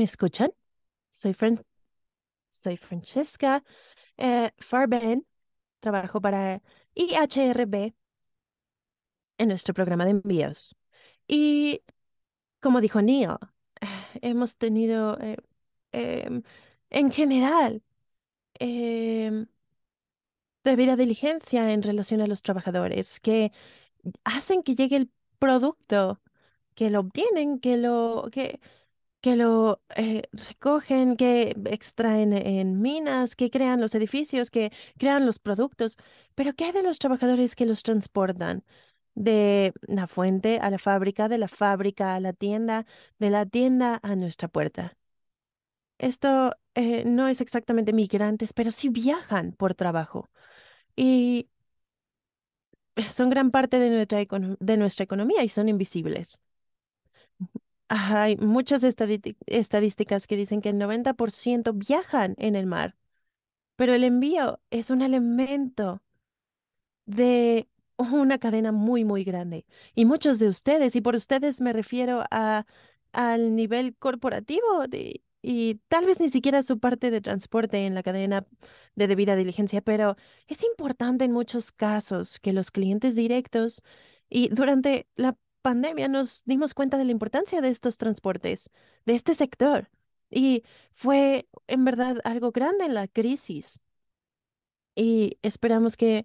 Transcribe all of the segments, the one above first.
¿Me escuchan? Soy, soy Francesca eh, Farben, trabajo para IHRB en nuestro programa de envíos. Y como dijo Neil, hemos tenido eh, em, en general em, debida diligencia en relación a los trabajadores que hacen que llegue el producto, que lo obtienen, que lo que que lo eh, recogen, que extraen en minas, que crean los edificios, que crean los productos. Pero ¿qué hay de los trabajadores que los transportan? De la fuente a la fábrica, de la fábrica a la tienda, de la tienda a nuestra puerta. Esto eh, no es exactamente migrantes, pero sí viajan por trabajo. Y son gran parte de nuestra, de nuestra economía y son invisibles hay muchas estadísticas que dicen que el 90% viajan en el mar, pero el envío es un elemento de una cadena muy, muy grande. Y muchos de ustedes, y por ustedes me refiero a, al nivel corporativo y tal vez ni siquiera su parte de transporte en la cadena de debida diligencia, pero es importante en muchos casos que los clientes directos y durante la pandemia nos dimos cuenta de la importancia de estos transportes, de este sector. Y fue en verdad algo grande la crisis. Y esperamos que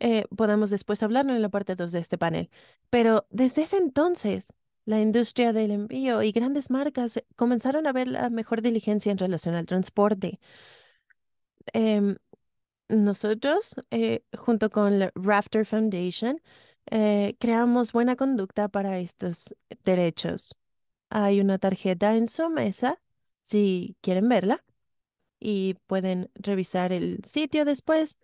eh, podamos después hablarlo en la parte 2 de este panel. Pero desde ese entonces, la industria del envío y grandes marcas comenzaron a ver la mejor diligencia en relación al transporte. Em, nosotros, eh, junto con la Rafter Foundation, eh, creamos buena conducta para estos derechos. Hay una tarjeta en su mesa, si quieren verla, y pueden revisar el sitio después.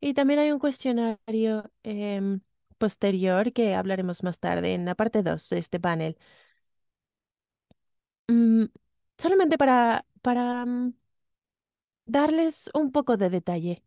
Y también hay un cuestionario em, posterior que hablaremos más tarde en la parte 2 de este panel. Mm, solamente para, para mm, darles un poco de detalle.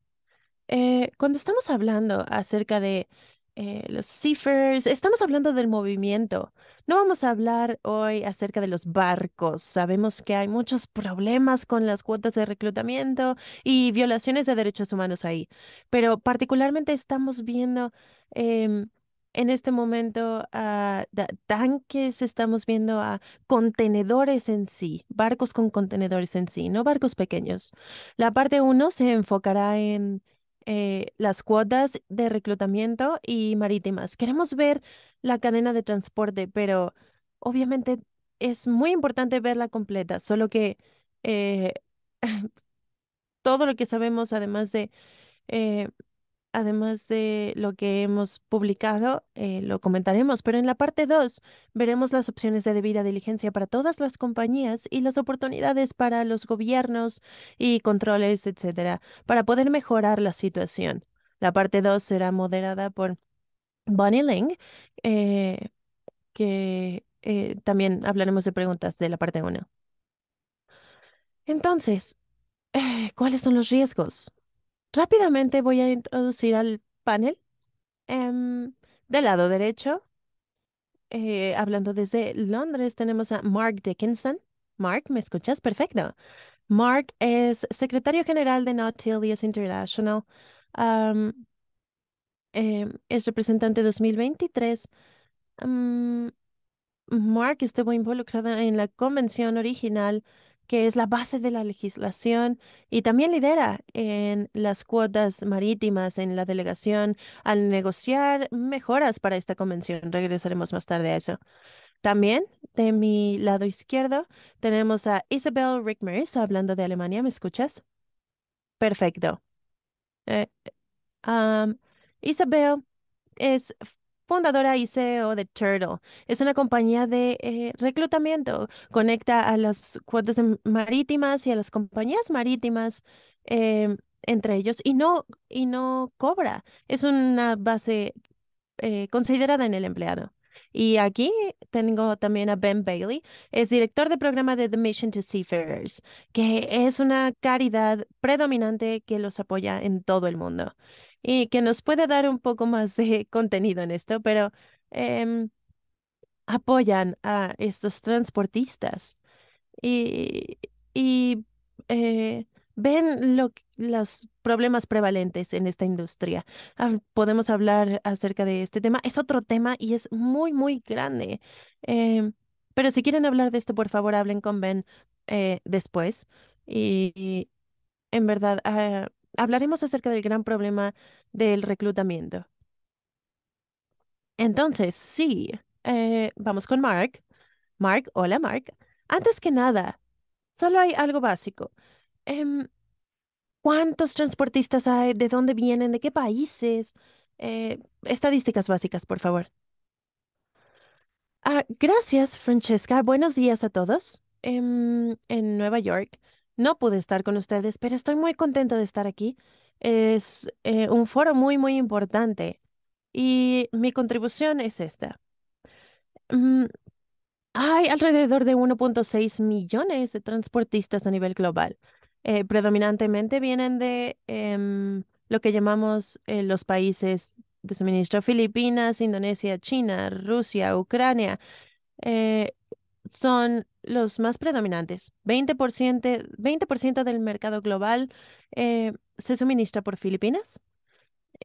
Eh, cuando estamos hablando acerca de eh, los seafarers, Estamos hablando del movimiento. No vamos a hablar hoy acerca de los barcos. Sabemos que hay muchos problemas con las cuotas de reclutamiento y violaciones de derechos humanos ahí. Pero particularmente estamos viendo em, en este momento ah, a tanques, estamos viendo a contenedores en sí, barcos con contenedores en sí, no barcos pequeños. La parte uno se enfocará en eh, las cuotas de reclutamiento y marítimas. Queremos ver la cadena de transporte, pero obviamente es muy importante verla completa, solo que eh, todo lo que sabemos, además de eh, además de lo que hemos publicado, eh, lo comentaremos, pero en la parte 2 veremos las opciones de debida diligencia para todas las compañías y las oportunidades para los gobiernos y controles, etcétera, para poder mejorar la situación. La parte 2 será moderada por Bonnie Ling, eh, que eh, también hablaremos de preguntas de la parte 1. Entonces, ¿cuáles son los riesgos? Rápidamente voy a introducir al panel. Em, del lado derecho, eh, hablando desde Londres, tenemos a Mark Dickinson. Mark, ¿me escuchas? Perfecto. Mark es secretario general de Not International. Um, eh, es representante 2023. Mark estuvo involucrada en la convención original que es la base de la legislación, y también lidera en las cuotas marítimas en la delegación al negociar mejoras para esta convención. Regresaremos más tarde a eso. También de mi lado izquierdo tenemos a Isabel Rickmers hablando de Alemania. ¿Me escuchas? Perfecto. Eh, eh, Isabel es fundadora y CEO de Turtle. Es una compañía de eh, reclutamiento. Conecta a las cuotas marítimas y a las compañías marítimas em, entre ellos y no, y no cobra. Es una base eh, considerada en el empleado. Y aquí tengo también a Ben Bailey, es director de programa de The Mission to Seafarers, que es una caridad predominante que los apoya en todo el mundo y que nos puede dar un poco más de contenido en esto, pero em, apoyan a estos transportistas y, eh, ven los problemas prevalentes en esta industria. Ah, podemos hablar acerca de este tema. Es otro tema y es muy, muy grande. Em, pero si quieren hablar de esto, por favor, hablen con Ben eh, después. Y, y, en verdad, ah, hablaremos acerca del gran problema del reclutamiento. Entonces, sí, eh, vamos con Mark. Mark, hola Mark. Antes que nada, solo hay algo básico. Em, ¿Cuántos transportistas hay? ¿De dónde vienen? ¿De qué países? Eh, estadísticas básicas, por favor. Ah, gracias, Francesca. Buenos días a todos. Em, en Nueva York no pude estar con ustedes, pero estoy muy contento de estar aquí. Es eh, un foro muy, muy importante y mi contribución es esta. Mm, hay alrededor de 1.6 millones de transportistas a nivel global. Eh, predominantemente vienen de em, lo que llamamos eh, los países de suministro, Filipinas, Indonesia, China, Rusia, Ucrania. son los más predominantes. 20%, 20 del mercado global eh, se suministra por Filipinas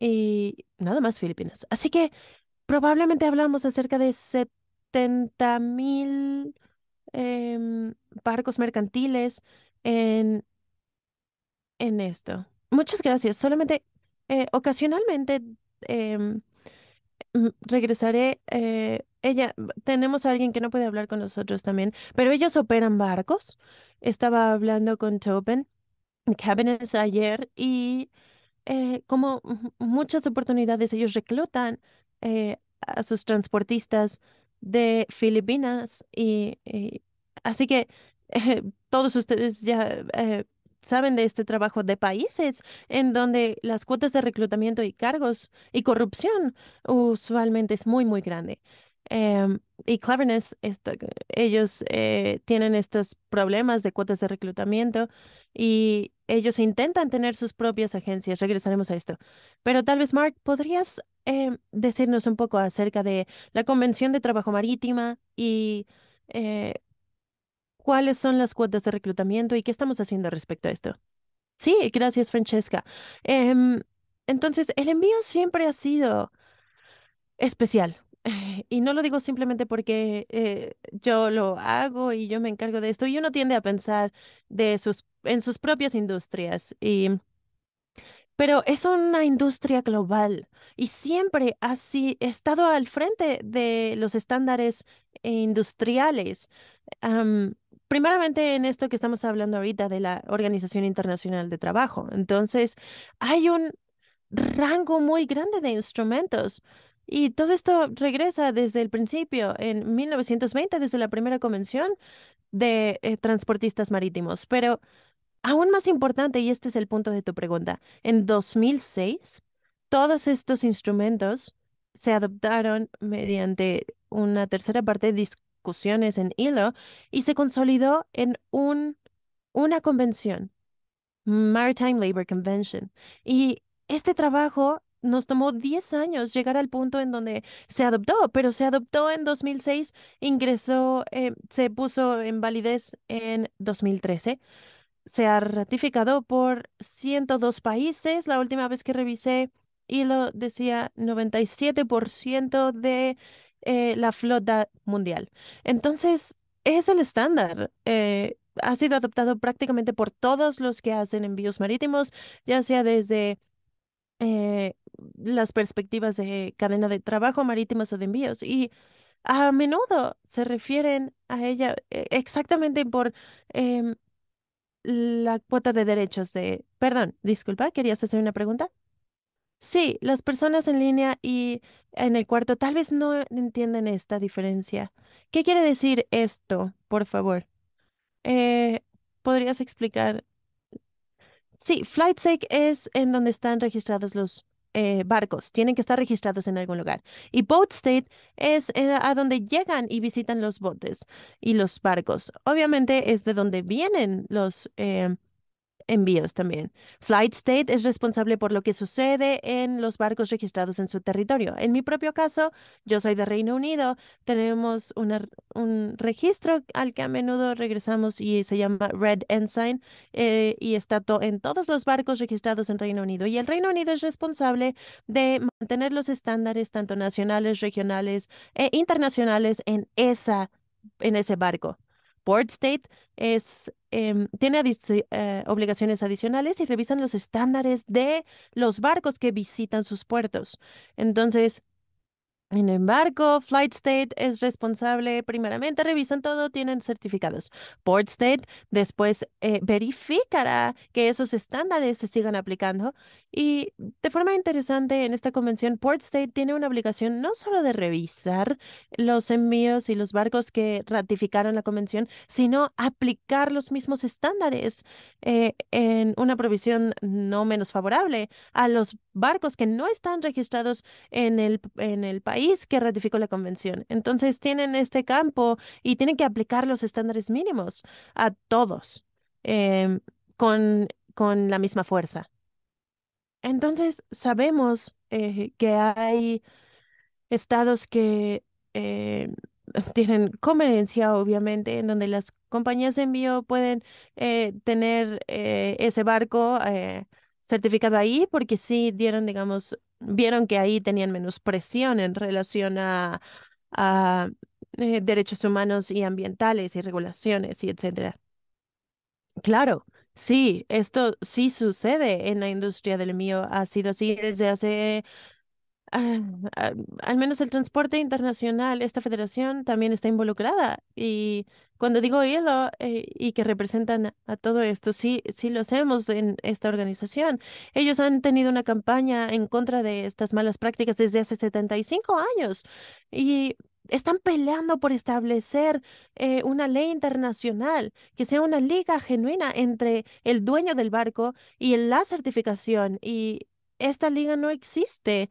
y nada más Filipinas. Así que probablemente hablamos acerca de 70 mil em, barcos mercantiles en, en esto. Muchas gracias. Solamente eh, ocasionalmente em, Mm, regresaré. Eh, ella, tenemos a alguien que no puede hablar con nosotros también, pero ellos operan barcos. Estaba hablando con Tobin Cabinets ayer y eh, como muchas oportunidades, ellos reclutan eh, a sus transportistas de Filipinas y, así que todos ustedes ya saben de este trabajo de países en donde las cuotas de reclutamiento y cargos y corrupción usualmente es muy, muy grande. Em, y Cleverness, ellos eh, tienen estos problemas de cuotas de reclutamiento y ellos intentan tener sus propias agencias. Regresaremos a esto. Pero tal vez, Mark, ¿podrías eh, decirnos un poco acerca de la Convención de Trabajo Marítima y eh, cuáles son las cuotas de reclutamiento y qué estamos haciendo respecto a esto. Sí, gracias, Francesca. Em, entonces, el envío siempre ha sido especial. Y no lo digo simplemente porque eh, yo lo hago y yo me encargo de esto. Y uno tiende a pensar de sus, en sus propias industrias. Y, pero es una industria global y siempre ha estado al frente de los estándares eh, industriales primeramente en esto que estamos hablando ahorita de la Organización Internacional de Trabajo. Entonces, hay un rango muy grande de instrumentos. Y todo esto regresa desde el principio, en 1920, desde la primera convención de eh, transportistas marítimos. Pero aún más importante, y este es el punto de tu pregunta, en 2006, todos estos instrumentos se adoptaron mediante una tercera parte dis en Ilo y se consolidó en una convención, Maritime Labor Convention. Y este trabajo nos tomó 10 años llegar al punto en donde se adoptó, pero se adoptó en 2006, ingresó, eh, se puso en validez en 2013. Se ha ratificado por 102 países. La última vez que revisé, y lo decía, 97% de eh, la flota mundial. Entonces, es el estándar. Eh, ha sido adoptado prácticamente por todos los que hacen envíos marítimos, ya sea desde eh, las perspectivas de cadena de trabajo marítimos o de envíos. Y a menudo se refieren a ella exactamente por em, la cuota de derechos de... Perdón, disculpa, ¿querías hacer una pregunta? Sí, las personas en línea y en el cuarto tal vez no entienden esta diferencia. ¿Qué quiere decir esto, por favor? Eh, ¿podrías explicar? Sí, State es en donde están registrados los eh, barcos, tienen que estar registrados en algún lugar. Y Boat State es eh, a donde llegan y visitan los botes y los barcos. Obviamente es de donde vienen los, em, envíos también. Flight State es responsable por lo que sucede en los barcos registrados en su territorio. En mi propio caso, yo soy de Reino Unido, tenemos un registro al que a menudo regresamos y se llama Red Ensign eh, y está en todos los barcos registrados en Reino Unido. Y el Reino Unido es responsable de mantener los estándares tanto nacionales, regionales e internacionales en, esa, en ese barco. Port State es, em, tiene eh, obligaciones adicionales y revisan los estándares de los barcos que visitan sus puertos. Entonces, en el barco, Flight State es responsable, primeramente revisan todo, tienen certificados. Port State después eh, verificará que esos estándares se sigan aplicando y de forma interesante, en esta convención, Port State tiene una obligación no solo de revisar los envíos y los barcos que ratificaron la convención, sino aplicar los mismos estándares eh, en una provisión no menos favorable a los barcos que no están registrados en el, en el país que ratificó la convención. Entonces, tienen este campo y tienen que aplicar los estándares mínimos a todos em, con la misma fuerza. Entonces, sabemos eh, que hay estados que eh, tienen conveniencia, obviamente, en donde las compañías de envío pueden eh, tener ese barco certificado ahí, porque sí dieron, digamos, vieron que ahí tenían menos presión en relación a, a derechos humanos y ambientales y regulaciones y etcétera. Claro, Sí, esto sí sucede en la industria del mío. Ha sido así desde hace, ah, ah, al menos el transporte internacional, esta federación también está involucrada. Y cuando digo hielo eh, y que representan a todo esto, sí, sí lo hacemos en esta organización. Ellos han tenido una campaña en contra de estas malas prácticas desde hace 75 años. Y están peleando por establecer eh, una ley internacional, que sea una liga genuina entre el dueño del barco y la certificación. Y esta liga no existe eh,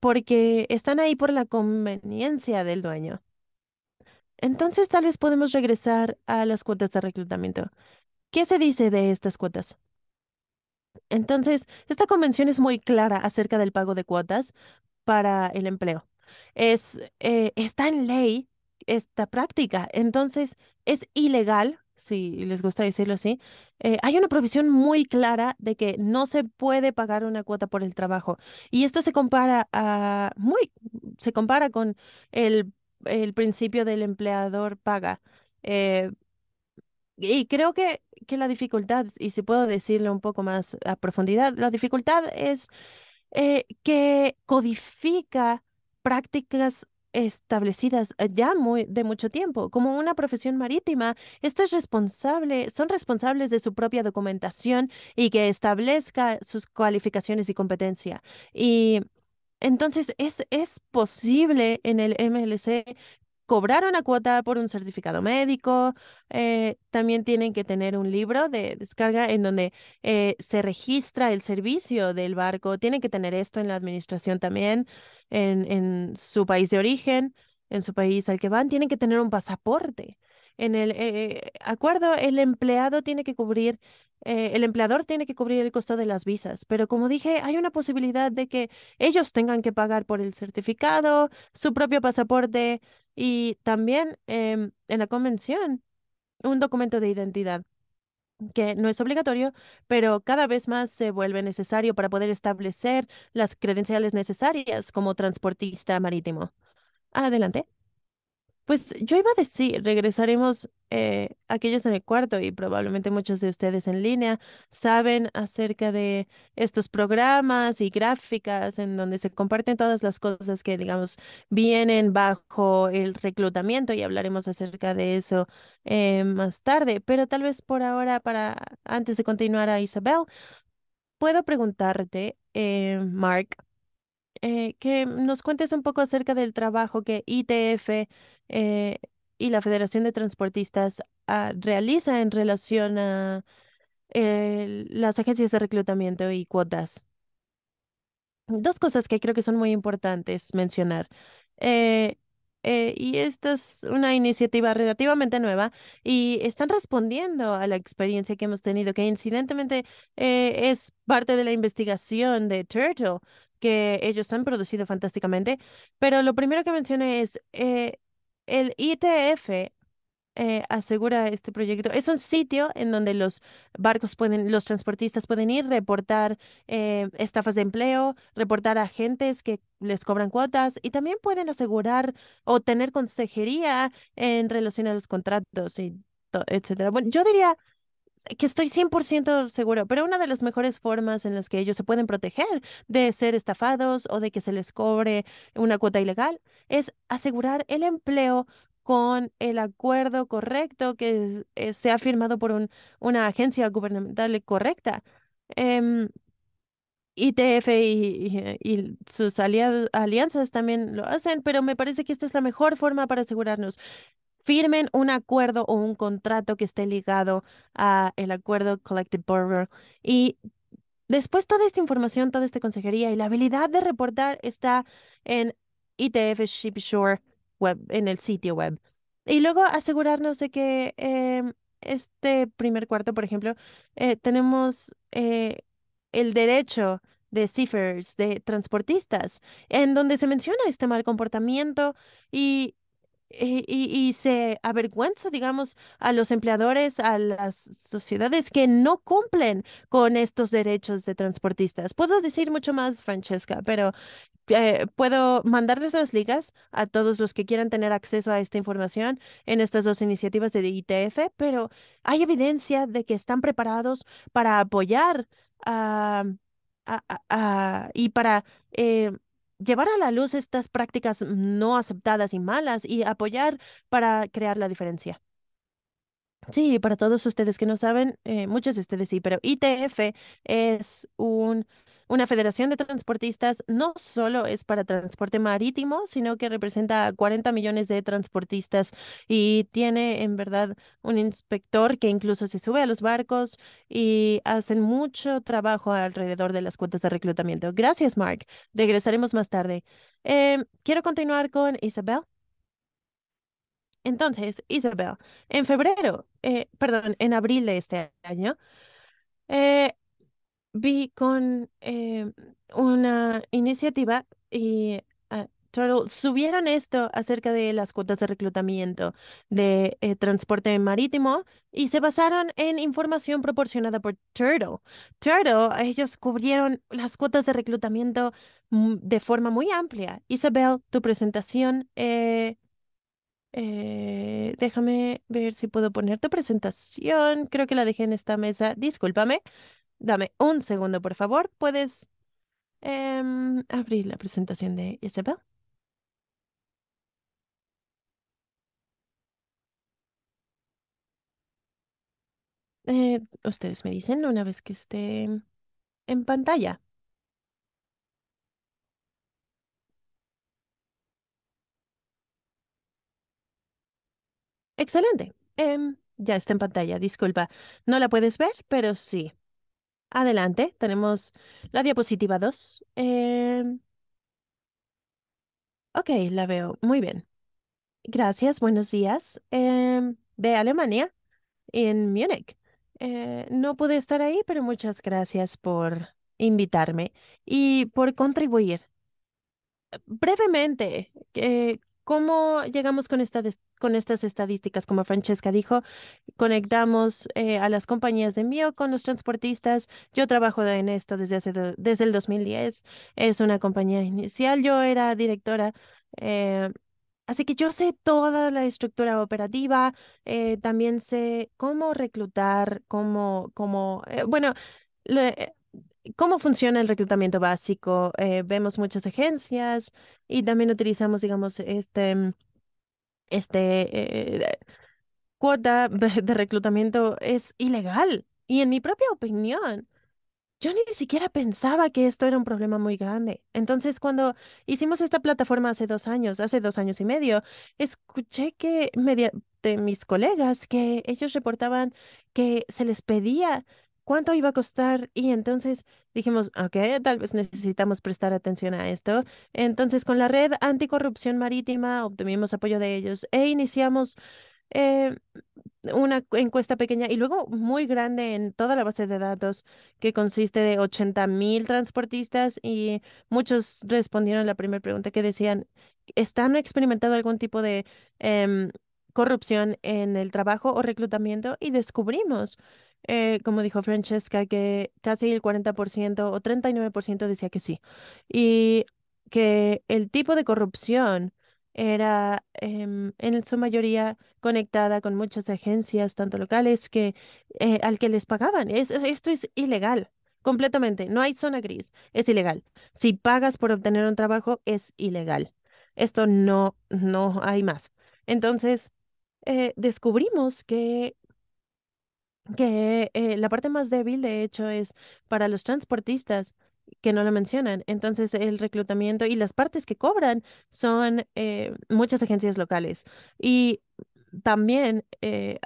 porque están ahí por la conveniencia del dueño. Entonces tal vez podemos regresar a las cuotas de reclutamiento. ¿Qué se dice de estas cuotas? Entonces, esta convención es muy clara acerca del pago de cuotas para el empleo es, eh, está en ley esta práctica. Entonces, es ilegal, si les gusta decirlo así. Eh, hay una provisión muy clara de que no se puede pagar una cuota por el trabajo. Y esto se compara a muy, se compara con el, el principio del empleador paga. Eh, y creo que, que la dificultad, y si puedo decirlo un poco más a profundidad, la dificultad es que codifica prácticas establecidas eh, ya muy, de mucho tiempo. Como una profesión marítima, esto es responsable, son responsables de su propia documentación y que establezca sus cualificaciones y competencia. Y entonces, es, es posible en el MLC cobrar una cuota por un certificado médico. Eh, también tienen que tener un libro de descarga en donde eh, se registra el servicio del barco. Tienen que tener esto en la administración también, en, en su país de origen, en su país al que van. Tienen que tener un pasaporte. En el eh, acuerdo, el empleado tiene que cubrir el empleador tiene que cubrir el costo de las visas, pero como dije, hay una posibilidad de que ellos tengan que pagar por el certificado, su propio pasaporte, y también em, en la convención un documento de identidad que no es obligatorio, pero cada vez más se vuelve necesario para poder establecer las credenciales necesarias como transportista marítimo. Adelante. Pues yo iba a decir, regresaremos eh, aquellos en el cuarto y probablemente muchos de ustedes en línea saben acerca de estos programas y gráficas en donde se comparten todas las cosas que, digamos, vienen bajo el reclutamiento y hablaremos acerca de eso eh, más tarde. Pero tal vez por ahora, para antes de continuar a Isabel, puedo preguntarte, eh, Mark, eh, que nos cuentes un poco acerca del trabajo que ITF eh, y la Federación de Transportistas ah, realiza en relación a eh, las agencias de reclutamiento y cuotas. Dos cosas que creo que son muy importantes mencionar. y esta es una iniciativa relativamente nueva y están respondiendo a la experiencia que hemos tenido, que incidentemente es parte de la investigación de Turtle, que ellos han producido fantásticamente, pero lo primero que mencioné es eh, el ITF. Eh, asegura este proyecto. Es un sitio en donde los barcos pueden, los transportistas pueden ir, reportar eh, estafas de empleo, reportar agentes que les cobran cuotas y también pueden asegurar o tener consejería en relación a los contratos y etcétera. Bueno, yo diría que estoy 100% seguro, pero una de las mejores formas en las que ellos se pueden proteger de ser estafados o de que se les cobre una cuota ilegal es asegurar el empleo con el acuerdo correcto que se ha firmado por un, una agencia gubernamental correcta. ITF em, y, sus alianzas también lo hacen, pero me parece que esta es la mejor forma para asegurarnos firmen un acuerdo o un contrato que esté ligado a el acuerdo collective borrower y después toda esta información, toda esta consejería y la habilidad de reportar está en ITF Shipshore web, en el sitio web. Y luego asegurarnos de que em, este primer cuarto, por ejemplo, eh, tenemos eh, el derecho de cifras de transportistas, en donde se menciona este mal comportamiento y y, se avergüenza, digamos, a los empleadores, a las sociedades que no cumplen con estos derechos de transportistas. Puedo decir mucho más, Francesca, pero eh, puedo mandarles las ligas a todos los que quieran tener acceso a esta información en estas dos iniciativas de ITF, pero hay evidencia de que están preparados para apoyar a, y para... Eh, llevar a la luz estas prácticas no aceptadas y malas y apoyar para crear la diferencia. Sí, para todos ustedes que no saben, eh, muchos de ustedes sí, pero ITF es un una federación de transportistas no solo es para transporte marítimo, sino que representa a 40 millones de transportistas y tiene en verdad un inspector que incluso se sube a los barcos y hacen mucho trabajo alrededor de las cuotas de reclutamiento. Gracias, Mark. Regresaremos más tarde. Em, quiero continuar con Isabel. Entonces, Isabel, en febrero, eh, perdón, en abril de este año, eh, vi con eh, una iniciativa y ah, Turtle subieron esto acerca de las cuotas de reclutamiento de eh, transporte marítimo y se basaron en información proporcionada por Turtle. Turtle, ellos cubrieron las cuotas de reclutamiento mm, de forma muy amplia. Isabel, tu presentación. Eh, déjame ver si puedo poner tu presentación. Creo que la dejé en esta mesa. Discúlpame. Dame un segundo, por favor. ¿Puedes em, abrir la presentación de Isabel? Eh, ustedes me dicen una vez que esté en pantalla. Excelente. Em, ya está en pantalla, disculpa. No la puedes ver, pero sí. Adelante, tenemos la diapositiva 2. Em, ok, la veo. Muy bien. Gracias, buenos días. Em, de Alemania, en Múnich. Eh, no pude estar ahí, pero muchas gracias por invitarme y por contribuir. Brevemente, eh, ¿Cómo llegamos con, esta con estas estadísticas? Como Francesca dijo, conectamos eh, a las compañías de envío con los transportistas. Yo trabajo en esto desde, hace desde el 2010. Es una compañía inicial. Yo era directora. Eh, así que yo sé toda la estructura operativa. Eh, también sé cómo reclutar, cómo, cómo bueno, cómo funciona el reclutamiento básico. Eh, vemos muchas agencias y también utilizamos, digamos, este, mm, este eh, cuota de reclutamiento es ilegal. Y en mi propia opinión, yo ni siquiera pensaba que esto era un problema muy grande. Entonces, cuando hicimos esta plataforma hace dos años, hace dos años y medio, escuché que media de mis colegas que ellos reportaban que se les pedía cuánto iba a costar y entonces dijimos, ok, tal vez necesitamos prestar atención a esto. Entonces con la red anticorrupción marítima obtuvimos apoyo de ellos e iniciamos eh, una encuesta pequeña y luego muy grande en toda la base de datos que consiste de 80 mil transportistas y muchos respondieron la primera pregunta que decían, ¿están experimentando algún tipo de em, corrupción en el trabajo o reclutamiento? Y descubrimos eh, como dijo Francesca, que casi el 40% o 39% decía que sí. Y que el tipo de corrupción era em, en su mayoría conectada con muchas agencias, tanto locales, que eh, al que les pagaban. Es, esto es ilegal, completamente. No hay zona gris, es ilegal. Si pagas por obtener un trabajo, es ilegal. Esto no, no hay más. Entonces, eh, descubrimos que que eh, la parte más débil, de hecho, es para los transportistas que no lo mencionan. Entonces, el reclutamiento y las partes que cobran son eh, muchas agencias locales. Y también eh,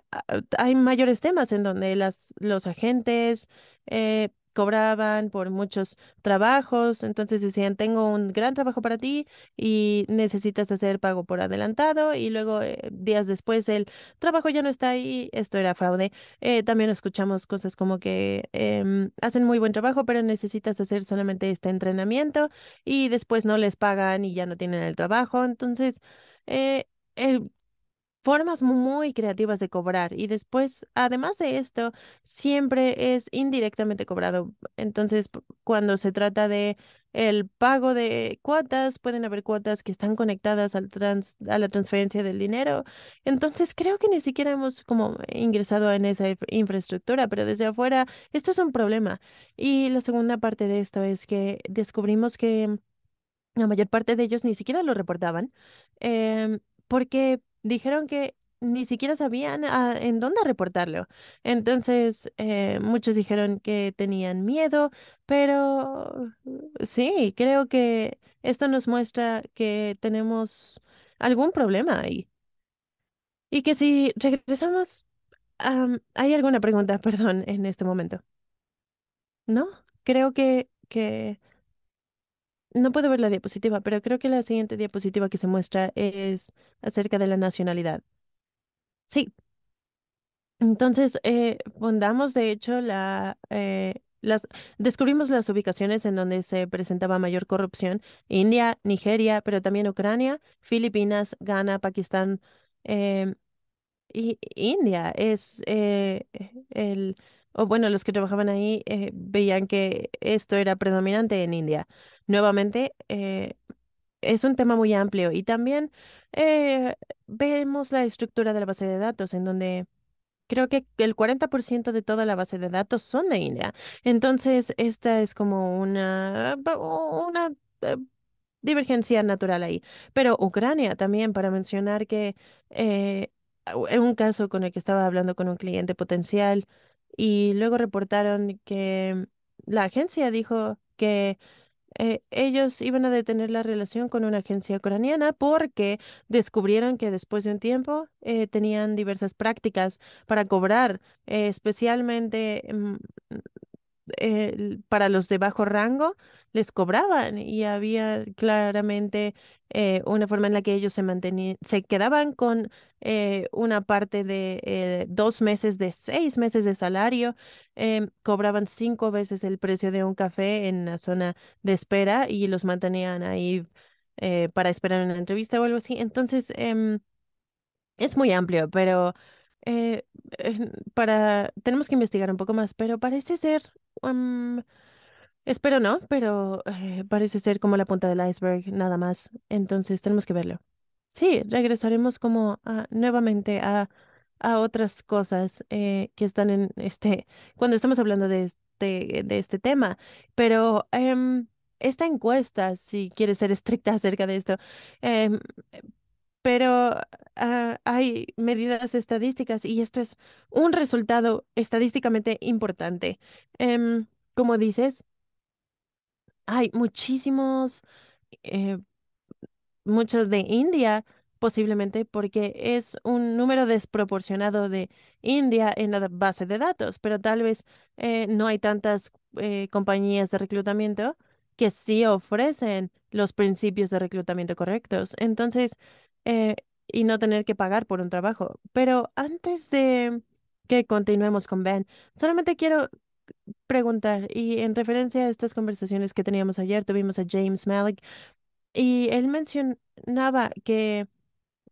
hay mayores temas en donde las, los agentes eh, cobraban por muchos trabajos, entonces decían, tengo un gran trabajo para ti y necesitas hacer pago por adelantado y luego eh, días después el trabajo ya no está ahí, esto era fraude. Eh, también escuchamos cosas como que em, hacen muy buen trabajo, pero necesitas hacer solamente este entrenamiento y después no les pagan y ya no tienen el trabajo, entonces... Eh, el formas muy creativas de cobrar y después, además de esto, siempre es indirectamente cobrado. Entonces, cuando se trata de el pago de cuotas, pueden haber cuotas que están conectadas al trans, a la transferencia del dinero. Entonces, creo que ni siquiera hemos como ingresado en esa infraestructura, pero desde afuera esto es un problema. Y la segunda parte de esto es que descubrimos que la mayor parte de ellos ni siquiera lo reportaban. Em, porque dijeron que ni siquiera sabían ah, en dónde reportarlo. Entonces, eh, muchos dijeron que tenían miedo, pero sí, creo que esto nos muestra que tenemos algún problema ahí. Y que si regresamos, ¿hay alguna pregunta, perdón, en este momento? No, creo que, que no puedo ver la diapositiva, pero creo que la siguiente diapositiva que se muestra es acerca de la nacionalidad. Sí. Entonces, eh, fundamos, de hecho, la, eh, las, descubrimos las ubicaciones en donde se presentaba mayor corrupción. India, Nigeria, pero también Ucrania, Filipinas, Ghana, Pakistán. Em, y India es eh, el o bueno, los que trabajaban ahí eh, veían que esto era predominante en India. Nuevamente, eh, es un tema muy amplio y también eh, vemos la estructura de la base de datos en donde... Creo que el 40% de toda la base de datos son de India. Entonces, esta es como una, una divergencia natural ahí. Pero Ucrania también, para mencionar que en un caso con el que estaba hablando con un cliente potencial, y luego reportaron que la agencia dijo que eh, ellos iban a detener la relación con una agencia ucraniana porque descubrieron que después de un tiempo eh, tenían diversas prácticas para cobrar, eh, especialmente mm, para los de bajo rango, les cobraban y había claramente eh, una forma en la que ellos se mantenían, se quedaban con eh, una parte de eh, dos meses de seis meses de salario, em, cobraban cinco veces el precio de un café en la zona de espera y los mantenían ahí para esperar una entrevista o algo así. Entonces, em, es muy amplio, pero para tenemos que investigar un poco más, pero parece ser em, Espero no, pero eh, parece ser como la punta del iceberg, nada más. Entonces tenemos que verlo. Sí, regresaremos como a, nuevamente a, a otras cosas eh, que están en este, cuando estamos hablando de este, de este tema. Pero em, esta encuesta, si quieres ser estricta acerca de esto, em, pero ah, hay medidas estadísticas y esto es un resultado estadísticamente importante. Em, como dices, hay muchísimos, eh, muchos de India, posiblemente porque es un número desproporcionado de India en la base de datos, pero tal vez eh, no hay tantas eh, compañías de reclutamiento que sí ofrecen los principios de reclutamiento correctos. Entonces, y no tener que pagar por un trabajo. Pero antes de que continuemos con Ben, solamente quiero preguntar, y en referencia a estas conversaciones que teníamos ayer, tuvimos a James Malik, y él mencionaba que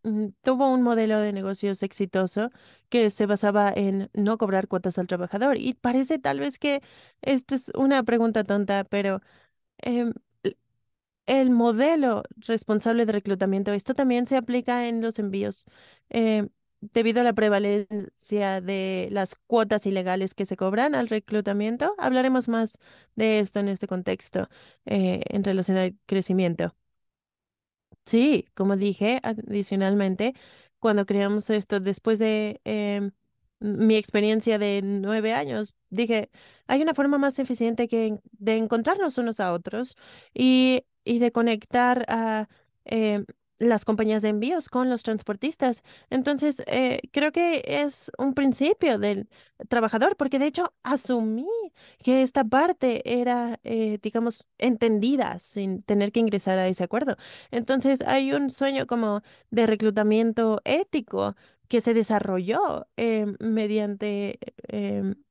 mm, tuvo un modelo de negocios exitoso que se basaba en no cobrar cuotas al trabajador. Y parece tal vez que esta es una pregunta tonta, pero em, el modelo responsable de reclutamiento, esto también se aplica en los envíos. Em, debido a la prevalencia de las cuotas ilegales que se cobran al reclutamiento. Hablaremos más de esto en este contexto eh, en relación al crecimiento. Sí, como dije, adicionalmente, cuando creamos esto, después de em, mi experiencia de nueve años, dije, hay una forma más eficiente que de encontrarnos unos a otros y, de conectar a... Em, las compañías de envíos con los transportistas. Entonces, eh, creo que es un principio del trabajador, porque de hecho asumí que esta parte era, eh, digamos, entendida sin tener que ingresar a ese acuerdo. Entonces, hay un sueño como de reclutamiento ético que se desarrolló eh, mediante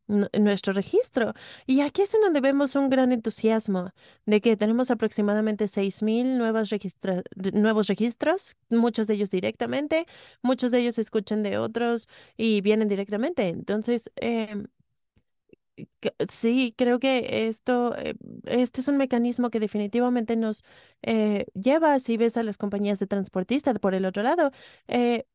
nuestro registro. Y aquí es en donde vemos un gran entusiasmo de que tenemos aproximadamente 6.000 nuevos registros, muchos de ellos directamente, muchos de ellos escuchan de otros y vienen directamente. Entonces, em, sí, creo que esto, eh, este es un mecanismo que definitivamente nos eh, lleva, si ves a las compañías de transportistas por el otro lado, eh,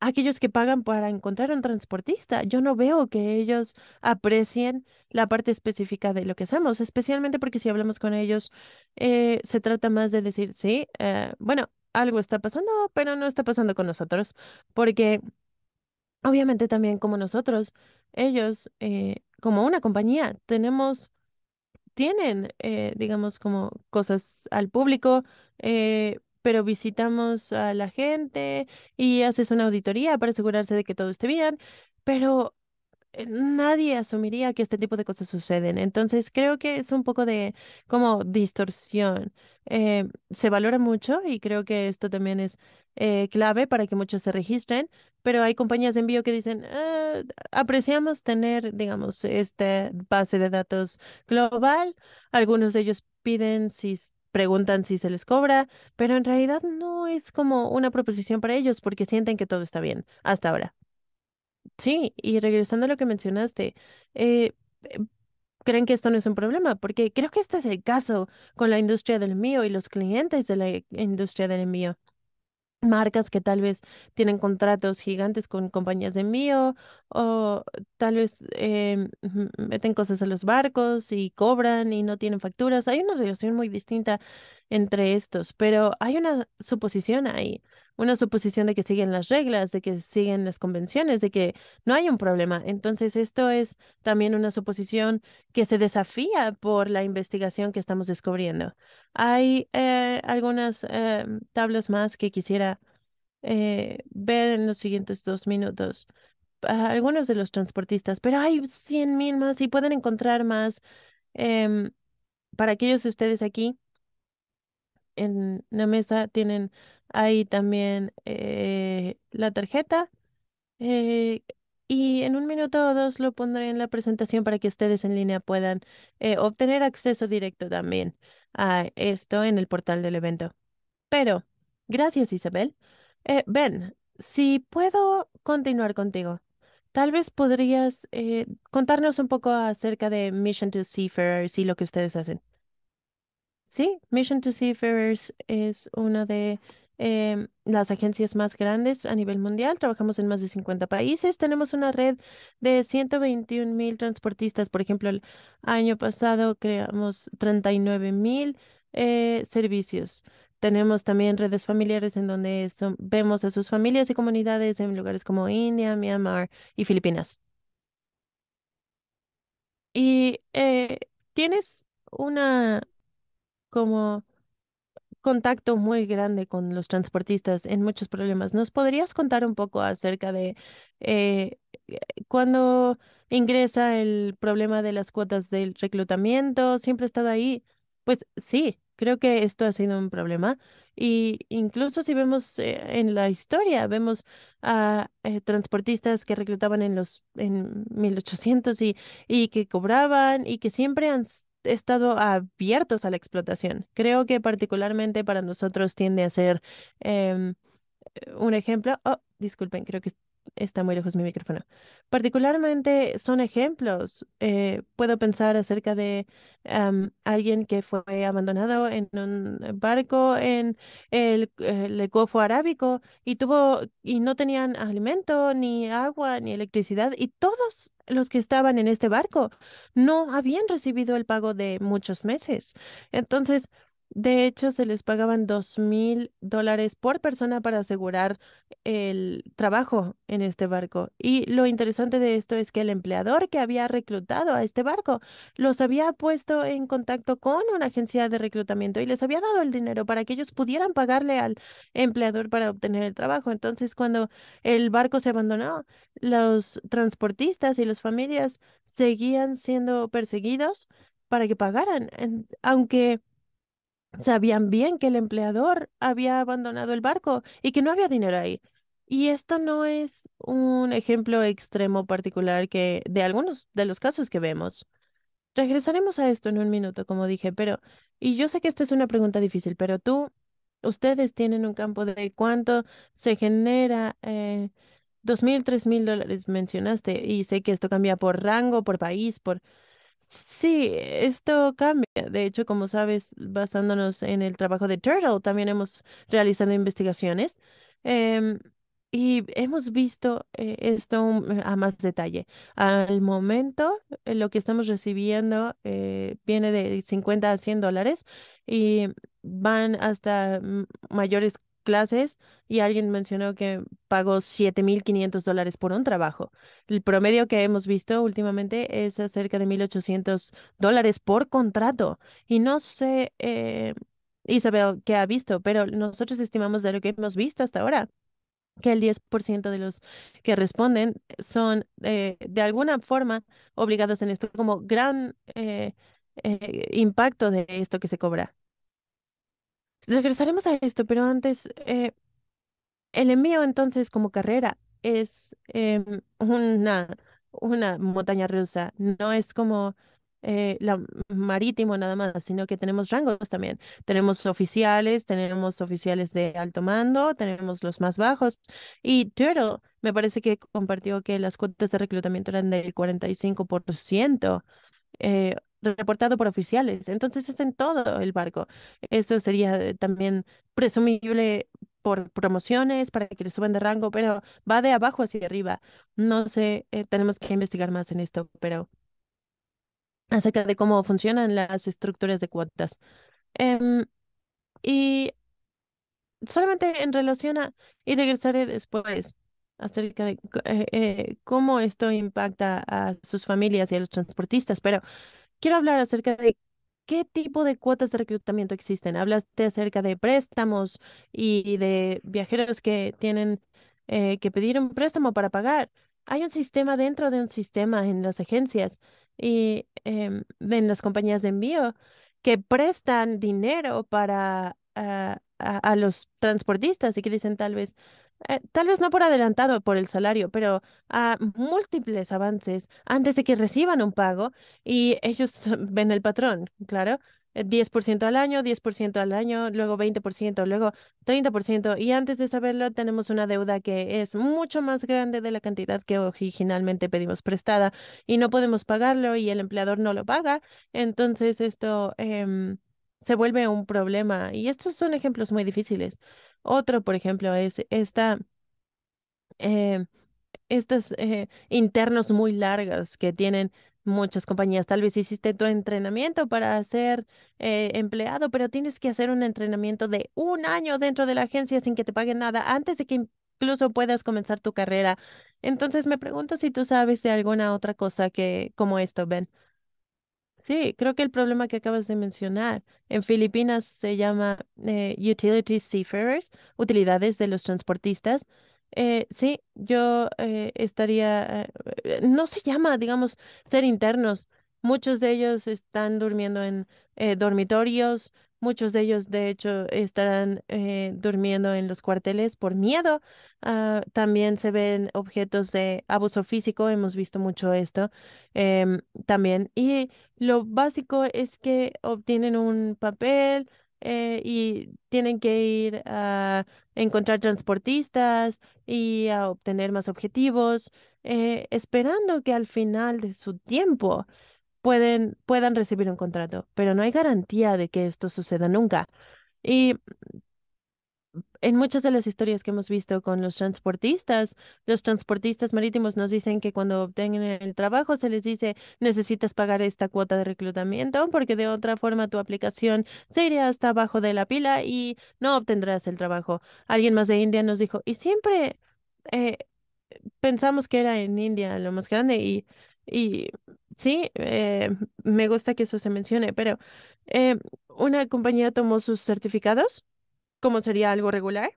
aquellos que pagan para encontrar un transportista. Yo no veo que ellos aprecien la parte específica de lo que hacemos, especialmente porque si hablamos con ellos, eh, se trata más de decir, sí, eh, bueno, algo está pasando, pero no está pasando con nosotros, porque obviamente también como nosotros, ellos, eh, como una compañía, tenemos, tienen, digamos, como cosas al público, eh, pero visitamos a la gente y haces una auditoría para asegurarse de que todo esté bien, pero eh, nadie asumiría que este tipo de cosas suceden. Entonces, creo que es un poco de como distorsión. Eh, se valora mucho y creo que esto también es eh, clave para que muchos se registren, pero hay compañías de envío que dicen, ah, apreciamos tener, digamos, esta base de datos global. Algunos de ellos piden si preguntan si se les cobra, pero en realidad no es como una proposición para ellos porque sienten que todo está bien hasta ahora. Sí, y regresando a lo que mencionaste, eh, eh, creen que esto no es un problema, porque creo que este es el caso con la industria del mío y los clientes de la industria del envío marcas que tal vez tienen contratos gigantes con compañías de envío o tal vez em, meten cosas a los barcos y cobran y no tienen facturas. Hay una relación muy distinta entre estos, pero hay una suposición ahí una suposición de que siguen las reglas, de que siguen las convenciones, de que no hay un problema. Entonces, esto es también una suposición que se desafía por la investigación que estamos descubriendo. Hay eh, algunas eh, tablas más que quisiera eh, ver en los siguientes dos minutos. Ah, algunos de los transportistas, pero hay cien mil más y pueden encontrar más. Em, para aquellos de ustedes aquí en la mesa tienen ahí también eh, la tarjeta. Eh, y en un minuto o dos lo pondré en la presentación para que ustedes en línea puedan eh, obtener acceso directo también a esto en el portal del evento. Pero, gracias Isabel. ben, si puedo continuar contigo, tal vez podrías contarnos un poco acerca de Mission to Seafarers y lo que ustedes hacen. Sí, Mission to Seafarers es una de em, las agencias más grandes a nivel mundial. Trabajamos en más de 50 países. Tenemos una red de 121 mil transportistas. Por ejemplo, el año pasado creamos 39 mil eh, servicios. Tenemos también redes familiares en donde vemos a sus familias y comunidades en lugares como India, Myanmar y Filipinas. Y eh, tienes una como contacto muy grande con los transportistas en muchos problemas. ¿Nos podrías contar un poco acerca de cuando eh, cuándo ingresa el problema de las cuotas del reclutamiento? ¿Siempre ha estado ahí? Pues sí, creo que esto ha sido un problema. Y incluso si vemos eh, en la historia, vemos a eh, transportistas que reclutaban en los en 1800 y, y que cobraban y que siempre han estado abiertos a la explotación. Creo que particularmente para nosotros tiende a ser em, eh, un ejemplo. Oh, disculpen, creo que está muy lejos mi micrófono. Particularmente son ejemplos. Eh, puedo pensar acerca de alguien que fue abandonado en un barco en el, Golfo Arábico y tuvo y no tenían alimento, ni agua, ni electricidad y todos los que estaban en este barco no habían recibido el pago de muchos meses. Entonces, de hecho, se les pagaban dos mil dólares por persona para asegurar el trabajo en este barco. Y lo interesante de esto es que el empleador que había reclutado a este barco los había puesto en contacto con una agencia de reclutamiento y les había dado el dinero para que ellos pudieran pagarle al empleador para obtener el trabajo. Entonces, cuando el barco se abandonó, los transportistas y las familias seguían siendo perseguidos para que pagaran, aunque sabían bien que el empleador había abandonado el barco y que no había dinero ahí. Y esto no es un ejemplo extremo particular que de algunos de los casos que vemos. Regresaremos a esto en un minuto, como dije, pero, y yo sé que esta es una pregunta difícil, pero tú, ustedes tienen un campo de cuánto se genera eh, dos mil, tres mil dólares, mencionaste, y sé que esto cambia por rango, por país, por Sí, esto cambia. De hecho, como sabes, basándonos en el trabajo de Turtle, también hemos realizado investigaciones em, y hemos visto eh, esto a más detalle. Al momento, eh, lo que estamos recibiendo eh, viene de 50 a 100 dólares y van hasta mm, mayores clases y alguien mencionó que pagó 7.500 dólares por un trabajo. El promedio que hemos visto últimamente es acerca de 1.800 dólares por contrato. Y no sé, eh, Isabel, qué ha visto, pero nosotros estimamos de lo que hemos visto hasta ahora que el 10% de los que responden son eh, de alguna forma obligados en esto, como gran eh, impacto de esto que se cobra regresaremos a esto, pero antes, eh, el envío entonces como carrera es em, una, una montaña rusa, no es como eh, la marítimo nada más, sino que tenemos rangos también. Tenemos oficiales, tenemos oficiales de alto mando, tenemos los más bajos. Y Turtle me parece que compartió que las cuotas de reclutamiento eran del 45%. Eh, reportado por oficiales. Entonces es en todo el barco. Eso sería eh, también presumible por promociones, para que le suban de rango, pero va de abajo hacia arriba. No sé, eh, tenemos que investigar más en esto, pero acerca de cómo funcionan las estructuras de cuotas. Em, y solamente en relación a, y regresaré después acerca de eh, cómo esto impacta a sus familias y a los transportistas, pero Quiero hablar acerca de qué tipo de cuotas de reclutamiento existen. Hablaste acerca de préstamos y de viajeros que tienen eh, que pedir un préstamo para pagar. Hay un sistema dentro de un sistema en las agencias y em, en las compañías de envío que prestan dinero para ah, a los transportistas y que dicen tal vez eh, tal vez no por adelantado por el salario, pero a múltiples avances antes de que reciban un pago y ellos ven el patrón, claro. 10% eh, al año, 10% al año, luego 20%, luego 30%. Y antes de saberlo, tenemos una deuda que es mucho más grande de la cantidad que originalmente pedimos prestada y no podemos pagarlo y el empleador no lo paga. Entonces esto em, se vuelve un problema. Y estos son ejemplos muy difíciles. Otro, por ejemplo, es esta, eh, estas eh, internos muy largas que tienen muchas compañías. Tal vez hiciste tu entrenamiento para ser eh, empleado, pero tienes que hacer un entrenamiento de un año dentro de la agencia sin que te paguen nada antes de que incluso puedas comenzar tu carrera. Entonces me pregunto si tú sabes de alguna otra cosa que como esto, Ben. Sí, creo que el problema que acabas de mencionar en Filipinas se llama eh, Utilities Seafarers, utilidades de los transportistas. Eh, sí, yo eh, estaría, no se llama, digamos, ser internos. Muchos de ellos están durmiendo en dormitorios, Muchos de ellos, de hecho, estarán eh, durmiendo en los cuarteles por miedo. Ah, también se ven objetos de abuso físico, hemos visto mucho esto em, también. Y lo básico es que obtienen un papel eh, y tienen que ir a encontrar transportistas y a obtener más objetivos, eh, esperando que al final de su tiempo pueden, puedan recibir un contrato, pero no hay garantía de que esto suceda nunca. Y en muchas de las historias que hemos visto con los transportistas, los transportistas marítimos nos dicen que cuando obtengan el trabajo se les dice necesitas pagar esta cuota de reclutamiento porque de otra forma tu aplicación se iría hasta abajo de la pila y no obtendrás el trabajo. Alguien más de India nos dijo, y siempre eh, pensamos que era en India lo más grande y, y Sí, eh, me gusta que eso se mencione, pero eh, una compañía tomó sus certificados, como sería algo regular,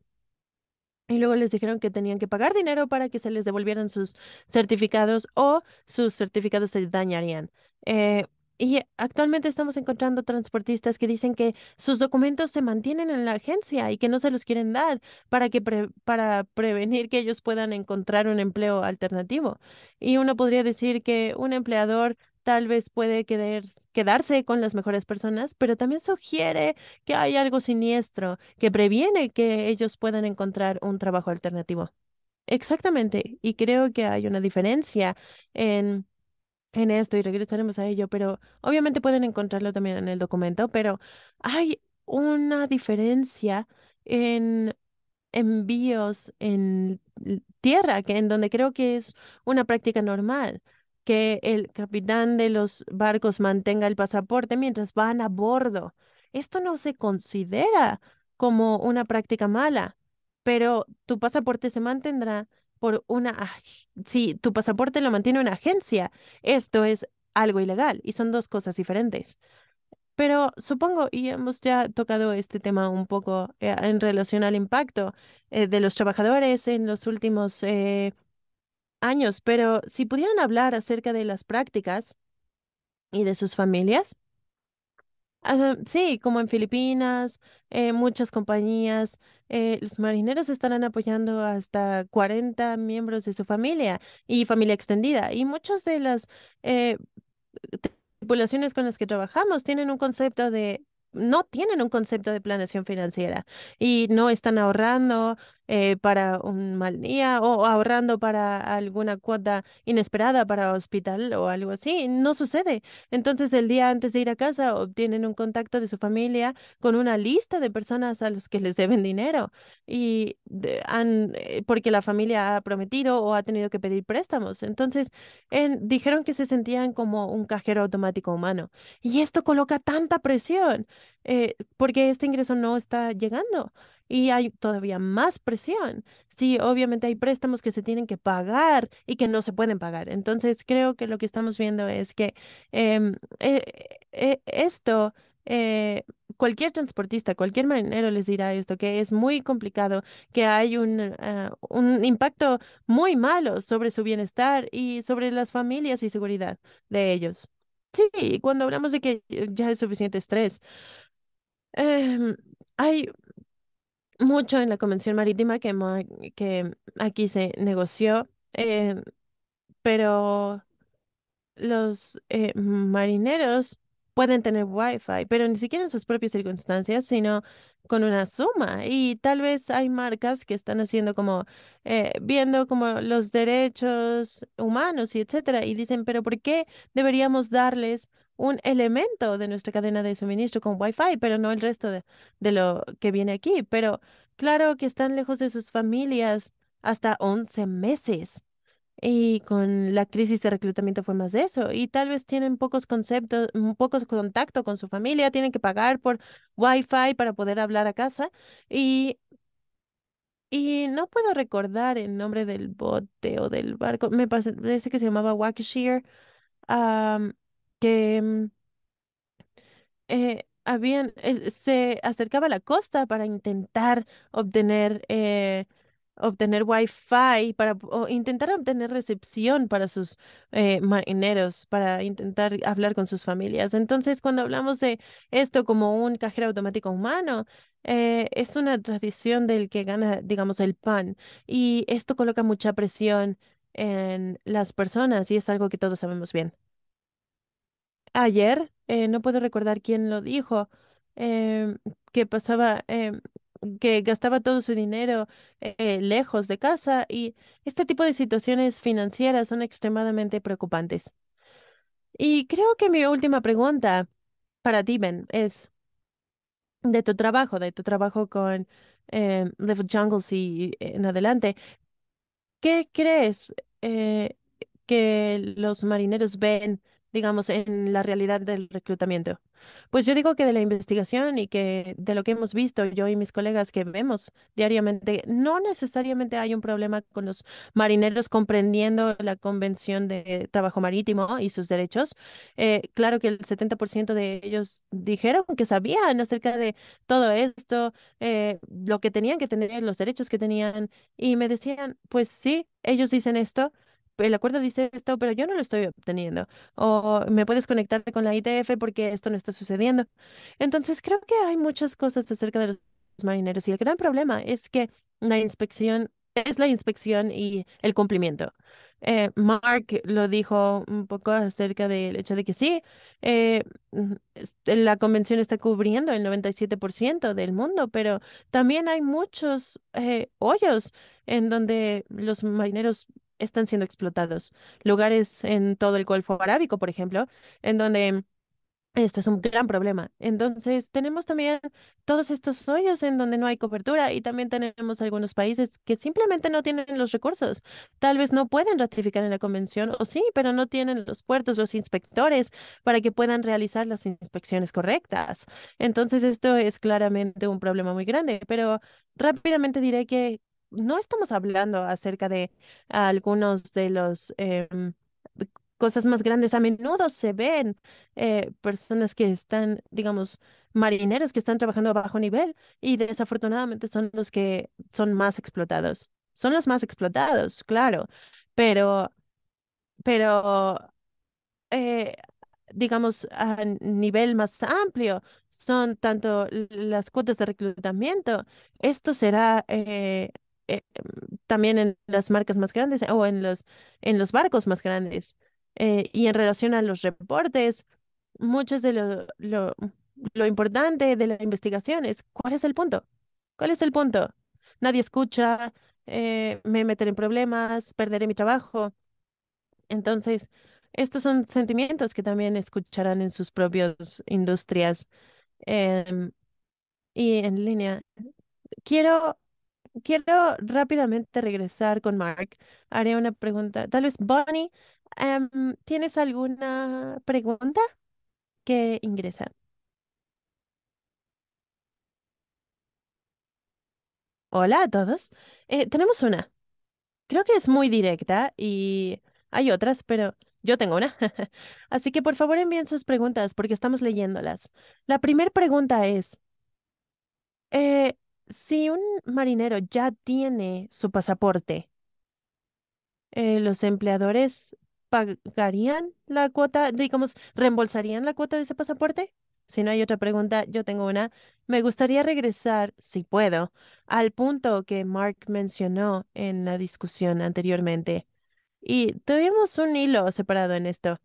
y luego les dijeron que tenían que pagar dinero para que se les devolvieran sus certificados o sus certificados se dañarían. Eh, y actualmente estamos encontrando transportistas que dicen que sus documentos se mantienen en la agencia y que no se los quieren dar para, que para prevenir que ellos puedan encontrar un empleo alternativo. Y uno podría decir que un empleador tal vez puede quedarse con las mejores personas, pero también sugiere que hay algo siniestro que previene que ellos puedan encontrar un trabajo alternativo. Exactamente, y creo que hay una diferencia en en esto y regresaremos a ello, pero obviamente pueden encontrarlo también en el documento, pero hay una diferencia en envíos en tierra, que en donde creo que es una práctica normal que el capitán de los barcos mantenga el pasaporte mientras van a bordo. Esto no se considera como una práctica mala, pero tu pasaporte se mantendrá por una... Si tu pasaporte lo mantiene una agencia, esto es algo ilegal y son dos cosas diferentes. Pero supongo, y hemos ya tocado este tema un poco eh, en relación al impacto eh, de los trabajadores en los últimos eh, años, pero si pudieran hablar acerca de las prácticas y de sus familias, sí, como en Filipinas, eh, muchas compañías, eh, los marineros estarán apoyando hasta 40 miembros de su familia y familia extendida. Y muchas de las eh, tripulaciones con las que trabajamos tienen un concepto de, no tienen un concepto de planeación financiera y no están ahorrando, eh, para un mal día o ahorrando para alguna cuota inesperada para hospital o algo así. No sucede. Entonces, el día antes de ir a casa, obtienen un contacto de su familia con una lista de personas a las que les deben dinero y han, eh, porque la familia ha prometido o ha tenido que pedir préstamos. Entonces, dijeron que se sentían como un cajero automático humano. Y esto coloca tanta presión eh, porque este ingreso no está llegando y hay todavía más presión. Sí, obviamente hay préstamos que se tienen que pagar y que no se pueden pagar. Entonces, creo que lo que estamos viendo es que em, eh, eh, esto... cualquier transportista, cualquier marinero les dirá esto, que es muy complicado, que hay un, ah, un impacto muy malo sobre su bienestar y sobre las familias y seguridad de ellos. Sí, cuando hablamos de que ya es suficiente estrés, Em, hay mucho en la Convención Marítima que, aquí se negoció, eh, pero los eh, marineros pueden tener wifi, pero ni siquiera en sus propias circunstancias, sino con una suma. Y tal vez hay marcas que están haciendo como, eh, viendo como los derechos humanos y etcétera, y dicen, pero ¿por qué deberíamos darles un elemento de nuestra cadena de suministro con Wi-Fi, pero no el resto de, lo que viene aquí. Pero claro que están lejos de sus familias hasta 11 meses. Y con la crisis de reclutamiento fue más de eso. Y tal vez tienen pocos conceptos, mm, pocos contacto con su familia, tienen que pagar por Wi-Fi para poder hablar a casa. Y, y no puedo recordar el nombre del bote o del barco. Me parece que se llamaba Wackshire que mm, eh, habían, eh, se acercaba a la costa para intentar obtener, eh, obtener wifi, para o intentar obtener recepción para sus eh, marineros, para intentar hablar con sus familias. Entonces, cuando hablamos de esto como un cajero automático humano, es una tradición del que gana, digamos, el pan. Y esto coloca mucha presión en las personas y es algo que todos sabemos bien ayer, eh, no puedo recordar quién lo dijo, em, que pasaba, em, que gastaba todo su dinero eh, lejos de casa y este tipo de situaciones financieras son extremadamente preocupantes. Y creo que mi última pregunta para ti, Ben, es de tu trabajo, de tu trabajo con em, Live Jungles y en adelante. ¿Qué crees eh, que los marineros ven? digamos, en la realidad del reclutamiento? Pues yo digo que de la investigación y que de lo que hemos visto yo y mis colegas que vemos diariamente, no necesariamente hay un problema con los marineros comprendiendo la Convención de Trabajo Marítimo y sus derechos. Eh, claro que el 70% de ellos dijeron que sabían acerca de todo esto, eh, lo que tenían que tener, los derechos que tenían, y me decían, pues sí, ellos dicen esto, el acuerdo dice esto, pero yo no lo estoy obteniendo. O me puedes conectar con la ITF porque esto no está sucediendo. Entonces, creo que hay muchas cosas acerca de los marineros y el gran problema es que la inspección es la inspección y el cumplimiento. Eh, Mark lo dijo un poco acerca del hecho de que sí, eh, la convención está cubriendo el 97% del mundo, pero también hay muchos eh, hoyos en donde los marineros están siendo explotados. Lugares en todo el Golfo Arábico, por ejemplo, en donde esto es un gran problema. Entonces, tenemos también todos estos hoyos en donde no hay cobertura y también tenemos algunos países que simplemente no tienen los recursos. Tal vez no pueden ratificar en la convención o sí, pero no tienen los puertos, los inspectores para que puedan realizar las inspecciones correctas. Entonces, esto es claramente un problema muy grande, pero rápidamente diré que no estamos hablando acerca de algunos de los em, cosas más grandes. A menudo se ven eh, personas que están, digamos, marineros que están trabajando a bajo nivel y desafortunadamente son los que son más explotados. Son los más explotados, claro, pero, pero, eh, digamos, a nivel más amplio, son tanto las cuotas de reclutamiento. Esto será eh, eh, también en las marcas más grandes o en los, en los barcos más grandes. Eh, y en relación a los reportes, muchas de lo, lo, importante de la investigación es cuál es el punto. ¿Cuál es el punto? Nadie escucha, eh, me meteré en problemas, perderé mi trabajo. Entonces, estos son sentimientos que también escucharán en sus propias industrias em, y en línea. Quiero quiero rápidamente regresar con Mark. Haré una pregunta. Tal vez, Bonnie, em, ¿tienes alguna pregunta que ingresa? Hola a todos. Eh, tenemos una. Creo que es muy directa y hay otras, pero yo tengo una. Así que por favor envíen sus preguntas porque estamos leyéndolas. La primera pregunta es, eh, si un marinero ya tiene su pasaporte, eh, los empleadores pagarían la cuota, digamos, reembolsarían la cuota de ese pasaporte? Si no hay otra pregunta, yo tengo una. Me gustaría regresar, si puedo, al punto que Mark mencionó en la discusión anteriormente. Y tuvimos un hilo separado en esto.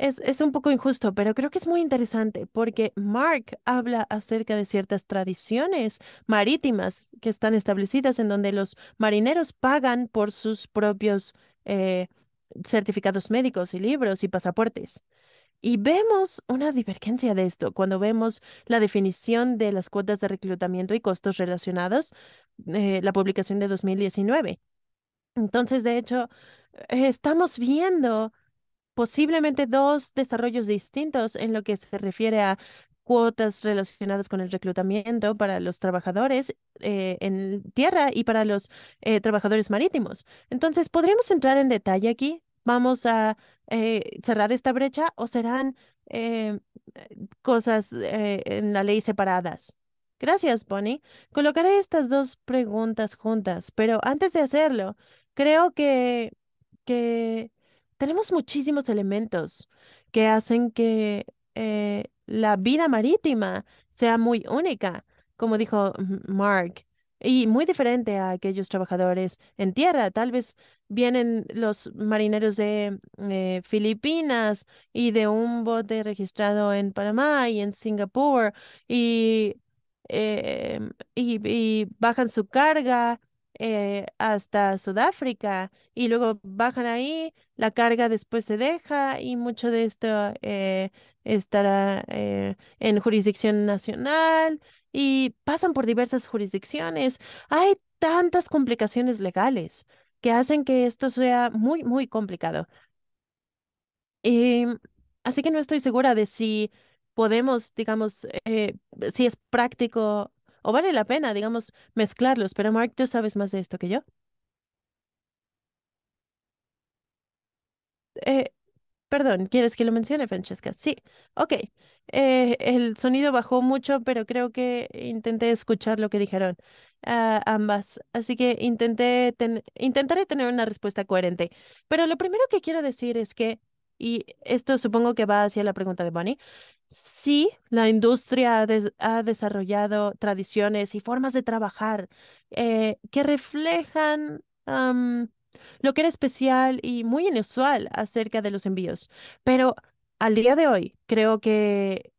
Es, un poco injusto, pero creo que es muy interesante porque Mark habla acerca de ciertas tradiciones marítimas que están establecidas en donde los marineros pagan por sus propios eh, certificados médicos y libros y pasaportes. Y vemos una divergencia de esto cuando vemos la definición de las cuotas de reclutamiento y costos relacionados, eh, la publicación de 2019. Entonces, de hecho, eh, estamos viendo posiblemente dos desarrollos distintos en lo que se refiere a cuotas relacionadas con el reclutamiento para los trabajadores eh, en tierra y para los eh, trabajadores marítimos. Entonces, ¿podríamos entrar en detalle aquí? ¿Vamos a eh, cerrar esta brecha o serán cosas en la ley separadas? Gracias, Bonnie. Colocaré estas dos preguntas juntas, pero antes de hacerlo, creo que, que tenemos muchísimos elementos que hacen que eh, la vida marítima sea muy única, como dijo mm, Mark, y muy diferente a aquellos trabajadores en tierra. Tal vez vienen los marineros de eh, Filipinas y de un bote registrado en Panamá y en Singapur y em, bajan su carga eh, hasta Sudáfrica y luego bajan ahí, la carga después se deja y mucho de esto eh, estará eh, en jurisdicción nacional y pasan por diversas jurisdicciones. Hay tantas complicaciones legales que hacen que esto sea muy, muy complicado. Em, así que no estoy segura de si podemos, digamos, si es práctico o vale la pena, digamos, mezclarlos. Pero Mark, tú sabes más de esto que yo. Eh, perdón, ¿quieres que lo mencione, Francesca? Sí, ok. Eh, el sonido bajó mucho, pero creo que intenté escuchar lo que dijeron ah, ambas. Así que intenté intentaré tener una respuesta coherente. Pero lo primero que quiero decir es que, y esto supongo que va hacia la pregunta de Bonnie, Sí, la industria ha desarrollado tradiciones y formas de trabajar eh, que reflejan lo que era especial y muy inusual acerca de los envíos. Pero al día de hoy, creo que,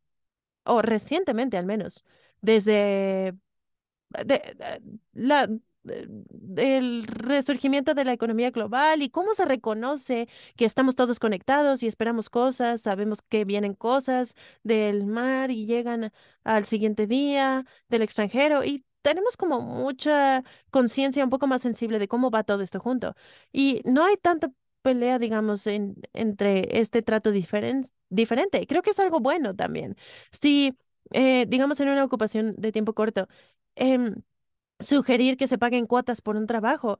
o recientemente al menos, desde la, el resurgimiento de la economía global y cómo se reconoce que estamos todos conectados y esperamos cosas, sabemos que vienen cosas del mar y llegan al siguiente día del extranjero y tenemos como mucha conciencia un poco más sensible de cómo va todo esto junto. Y no hay tanta pelea, digamos, entre este trato diferente. Creo que es algo bueno también. Si, eh, digamos, en una ocupación de tiempo corto, em, sugerir que se paguen cuotas por un trabajo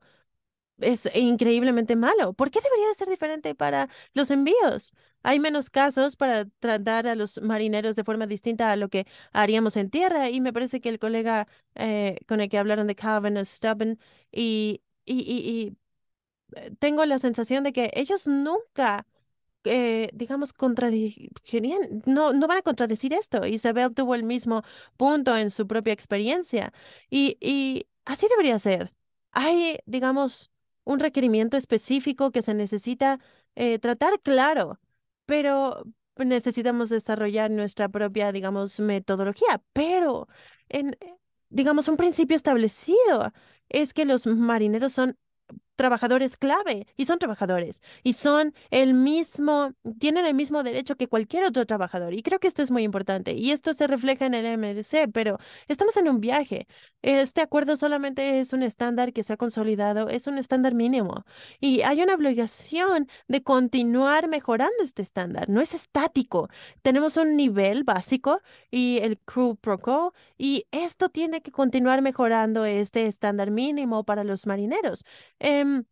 es increíblemente malo. ¿Por qué debería de ser diferente para los envíos? Hay menos casos para tratar a los marineros de forma distinta a lo que haríamos en tierra y me parece que el colega eh, con el que hablaron de Calvin Stubben y, y, y eh, tengo la sensación de que ellos nunca eh, digamos, no, no van a contradecir esto. Isabel tuvo el mismo punto en su propia experiencia y, así debería ser. Hay, digamos, un requerimiento específico que se necesita eh, tratar, claro, pero necesitamos desarrollar nuestra propia, digamos, metodología, pero en, eh, digamos, un principio establecido es que los marineros son trabajadores clave y son trabajadores y son el mismo, tienen el mismo derecho que cualquier otro trabajador y creo que esto es muy importante y esto se refleja en el MRC, pero estamos en un viaje. Este acuerdo solamente es un estándar que se ha consolidado, es un estándar mínimo y hay una obligación de continuar mejorando este estándar, no es estático. Tenemos un nivel básico y el crew pro y esto tiene que continuar mejorando este estándar mínimo para los marineros. Em,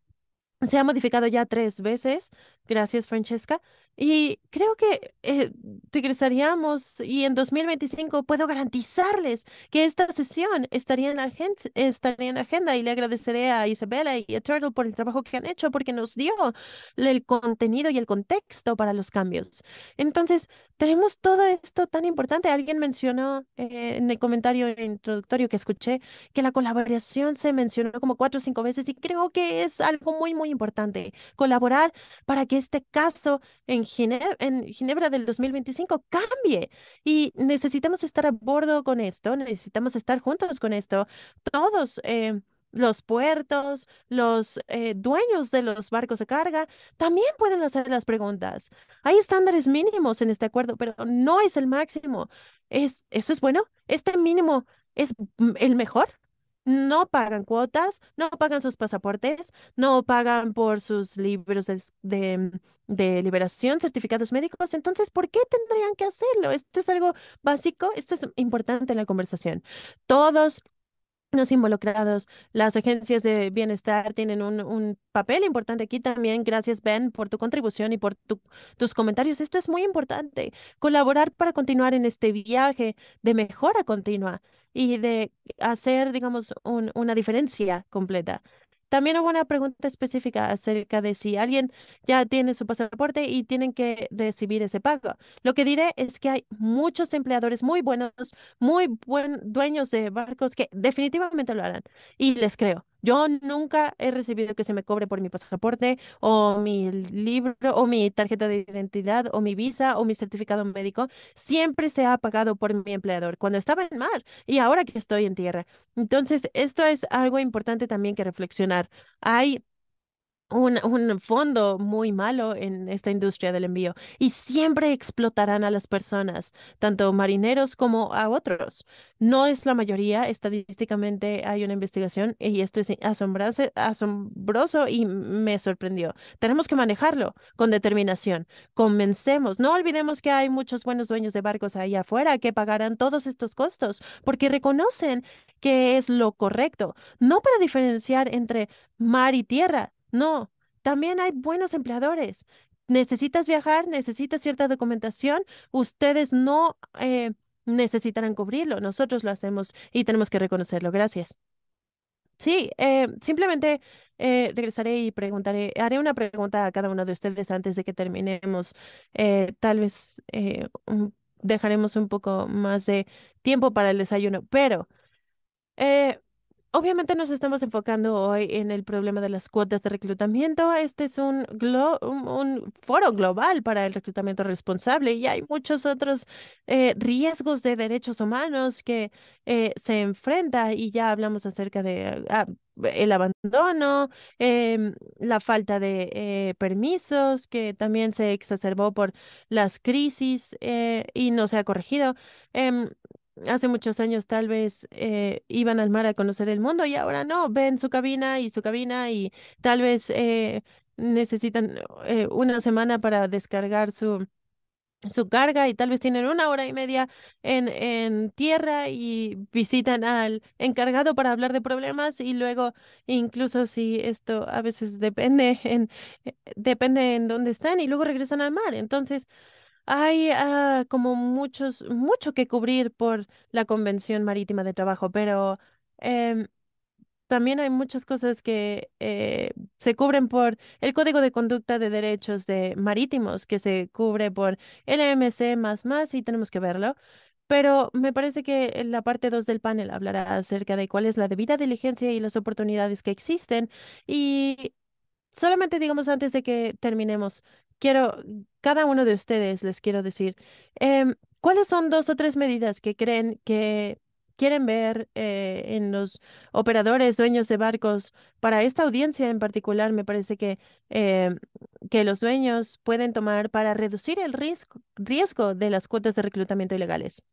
se ha modificado ya tres veces. Gracias, Francesca. Y creo que eh, regresaríamos y en 2025 puedo garantizarles que esta sesión estaría en, la estaría en agenda y le agradeceré a Isabella y a Turtle por el trabajo que han hecho porque nos dio el contenido y el contexto para los cambios. Entonces, tenemos todo esto tan importante. Alguien mencionó eh, en el comentario introductorio que escuché que la colaboración se mencionó como cuatro o cinco veces y creo que es algo muy, muy importante. Colaborar para que este caso en, Ginebra, en Ginebra del 2025 cambie y necesitamos estar a bordo con esto, necesitamos estar juntos con esto. Todos. Eh, los puertos, los eh, dueños de los barcos de carga, también pueden hacer las preguntas. Hay estándares mínimos en este acuerdo, pero no es el máximo. Es, ¿Esto es bueno? ¿Este mínimo es el mejor? No pagan cuotas, no pagan sus pasaportes, no pagan por sus libros de, mm, de liberación, certificados médicos. Entonces, ¿por qué tendrían que hacerlo? Esto es algo básico, esto es importante en la conversación. Todos los involucrados, las agencias de bienestar tienen un, un, papel importante aquí también. Gracias, Ben, por tu contribución y por tus comentarios. Esto es muy importante, colaborar para continuar en este viaje de mejora continua y de hacer, digamos, una diferencia completa. También hubo una pregunta específica acerca de si alguien ya tiene su pasaporte y tienen que recibir ese pago. Lo que diré es que hay muchos empleadores muy buenos, muy buen dueños de barcos que definitivamente lo harán y les creo. Yo nunca he recibido que se me cobre por mi pasaporte o mi libro o mi tarjeta de identidad o mi visa o mi certificado médico. Siempre se ha pagado por mi empleador cuando estaba en mar y ahora que estoy en tierra. Entonces, esto es algo importante también que reflexionar. Hay un, fondo muy malo en esta industria del envío y siempre explotarán a las personas, tanto marineros como a otros. No es la mayoría, estadísticamente hay una investigación y esto es asombroso y me sorprendió. Tenemos que manejarlo con determinación. Comencemos. No olvidemos que hay muchos buenos dueños de barcos ahí afuera que pagarán todos estos costos porque reconocen que es lo correcto, no para diferenciar entre mar y tierra, no, también hay buenos empleadores. Necesitas viajar, necesitas cierta documentación, ustedes no eh, necesitarán cubrirlo, nosotros lo hacemos y tenemos que reconocerlo. Gracias. Sí, eh, simplemente eh, regresaré y preguntaré, haré una pregunta a cada uno de ustedes antes de que terminemos. tal vez dejaremos un poco más de tiempo para el desayuno, pero Obviamente nos estamos enfocando hoy en el problema de las cuotas de reclutamiento. Este es un, un, foro global para el reclutamiento responsable y hay muchos otros eh, riesgos de derechos humanos que eh, se enfrenta y ya hablamos acerca de ah, el abandono, em, la falta de eh, permisos que también se exacerbó por las crisis y no se ha corregido em, hace muchos años tal vez eh, iban al mar a conocer el mundo y ahora no, ven su cabina y su cabina y tal vez eh, necesitan eh, una semana para descargar su, su carga y tal vez tienen una hora y media en, en tierra y visitan al encargado para hablar de problemas y luego incluso si esto a veces depende en, depende en dónde están y luego regresan al mar. Entonces, hay ah, como muchos, mucho que cubrir por la Convención Marítima de Trabajo, pero em, también hay muchas cosas que eh, se cubren por el Código de Conducta de Derechos de Marítimos, que se cubre por LMC más más y tenemos que verlo. Pero me parece que en la parte 2 del panel hablará acerca de cuál es la debida diligencia y las oportunidades que existen. Y solamente digamos antes de que terminemos, quiero cada uno de ustedes, les quiero decir, em, ¿cuáles son dos o tres medidas que creen que quieren ver eh, en los operadores, dueños de barcos, para esta audiencia en particular, me parece que, em, que los dueños pueden tomar para reducir el riesgo, riesgo de las cuotas de reclutamiento ilegales.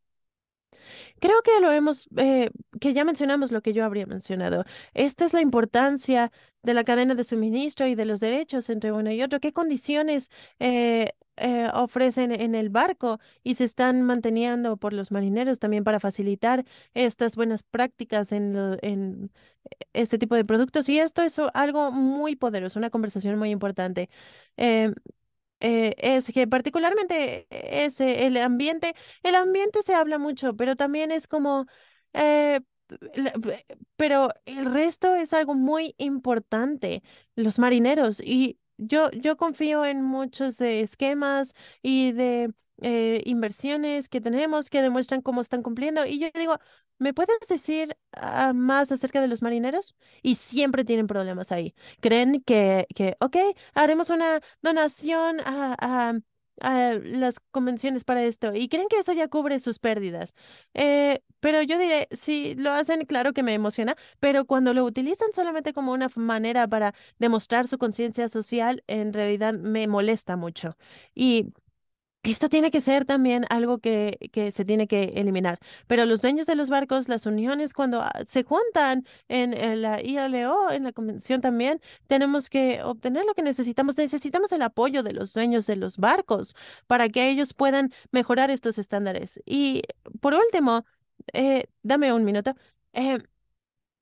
Creo que lo hemos, eh, que ya mencionamos lo que yo habría mencionado. Esta es la importancia de la cadena de suministro y de los derechos entre uno y otro? ¿Qué condiciones eh, eh, ofrecen en el barco y se están manteniendo por los marineros también para facilitar estas buenas prácticas en, en este tipo de productos? Y esto es algo muy poderoso, una conversación muy importante. Eh, es que particularmente es el ambiente, el ambiente se habla mucho, pero también es como pero el resto es algo muy importante, los marineros. Y yo, yo confío en muchos de esquemas y de eh, inversiones que tenemos que demuestran cómo están cumpliendo. Y yo digo, ¿me puedes decir ah, más acerca de los marineros? Y siempre tienen problemas ahí. Creen que, ok, haremos una donación a las convenciones para esto y creen que eso ya cubre sus pérdidas. Eh, pero yo diré, si lo hacen, claro que me emociona, pero cuando lo utilizan solamente como una manera para demostrar su conciencia social, en realidad me molesta mucho. Y esto tiene que ser también algo que, que, se tiene que eliminar. Pero los dueños de los barcos, las uniones, cuando ah, se juntan en, la ILO, en la convención también, tenemos que obtener lo que necesitamos. Necesitamos el apoyo de los dueños de los barcos para que ellos puedan mejorar estos estándares. Y por último, eh, dame un minuto. Eh,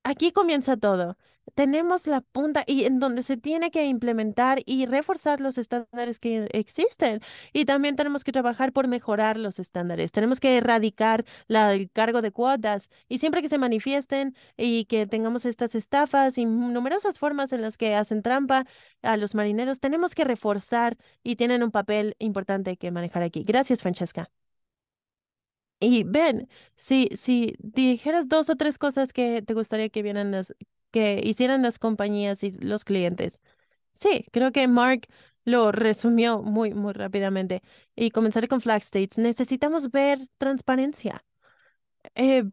aquí comienza todo tenemos la punta y en donde se tiene que implementar y reforzar los estándares que existen. Y también tenemos que trabajar por mejorar los estándares. Tenemos que erradicar el cargo de cuotas y siempre que se manifiesten y que tengamos estas estafas y numerosas formas en las que hacen trampa a los marineros, tenemos que reforzar y tienen un papel importante que manejar aquí. Gracias, Francesca. Y Ben, si, si dijeras dos o tres cosas que te gustaría que vieran las, que hicieran las compañías y los clientes. Sí, creo que Mark lo resumió muy, muy rápidamente. Y comenzaré con flag states. Necesitamos ver transparencia. Eh,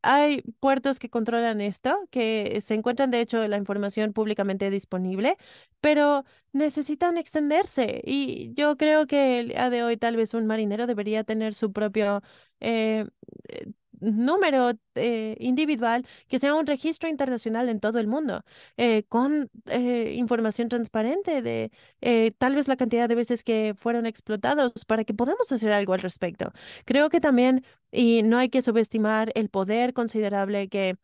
hay puertos que controlan esto, que se encuentran de hecho la información públicamente disponible, pero necesitan extenderse. Y yo creo que el día de hoy tal vez un marinero debería tener su propio eh, eh, número eh, individual que sea un registro internacional en todo el mundo, eh, con eh, información transparente de tal vez la cantidad de veces que fueron explotados para que podamos hacer algo al respecto. Creo que también, y no hay que subestimar el poder considerable que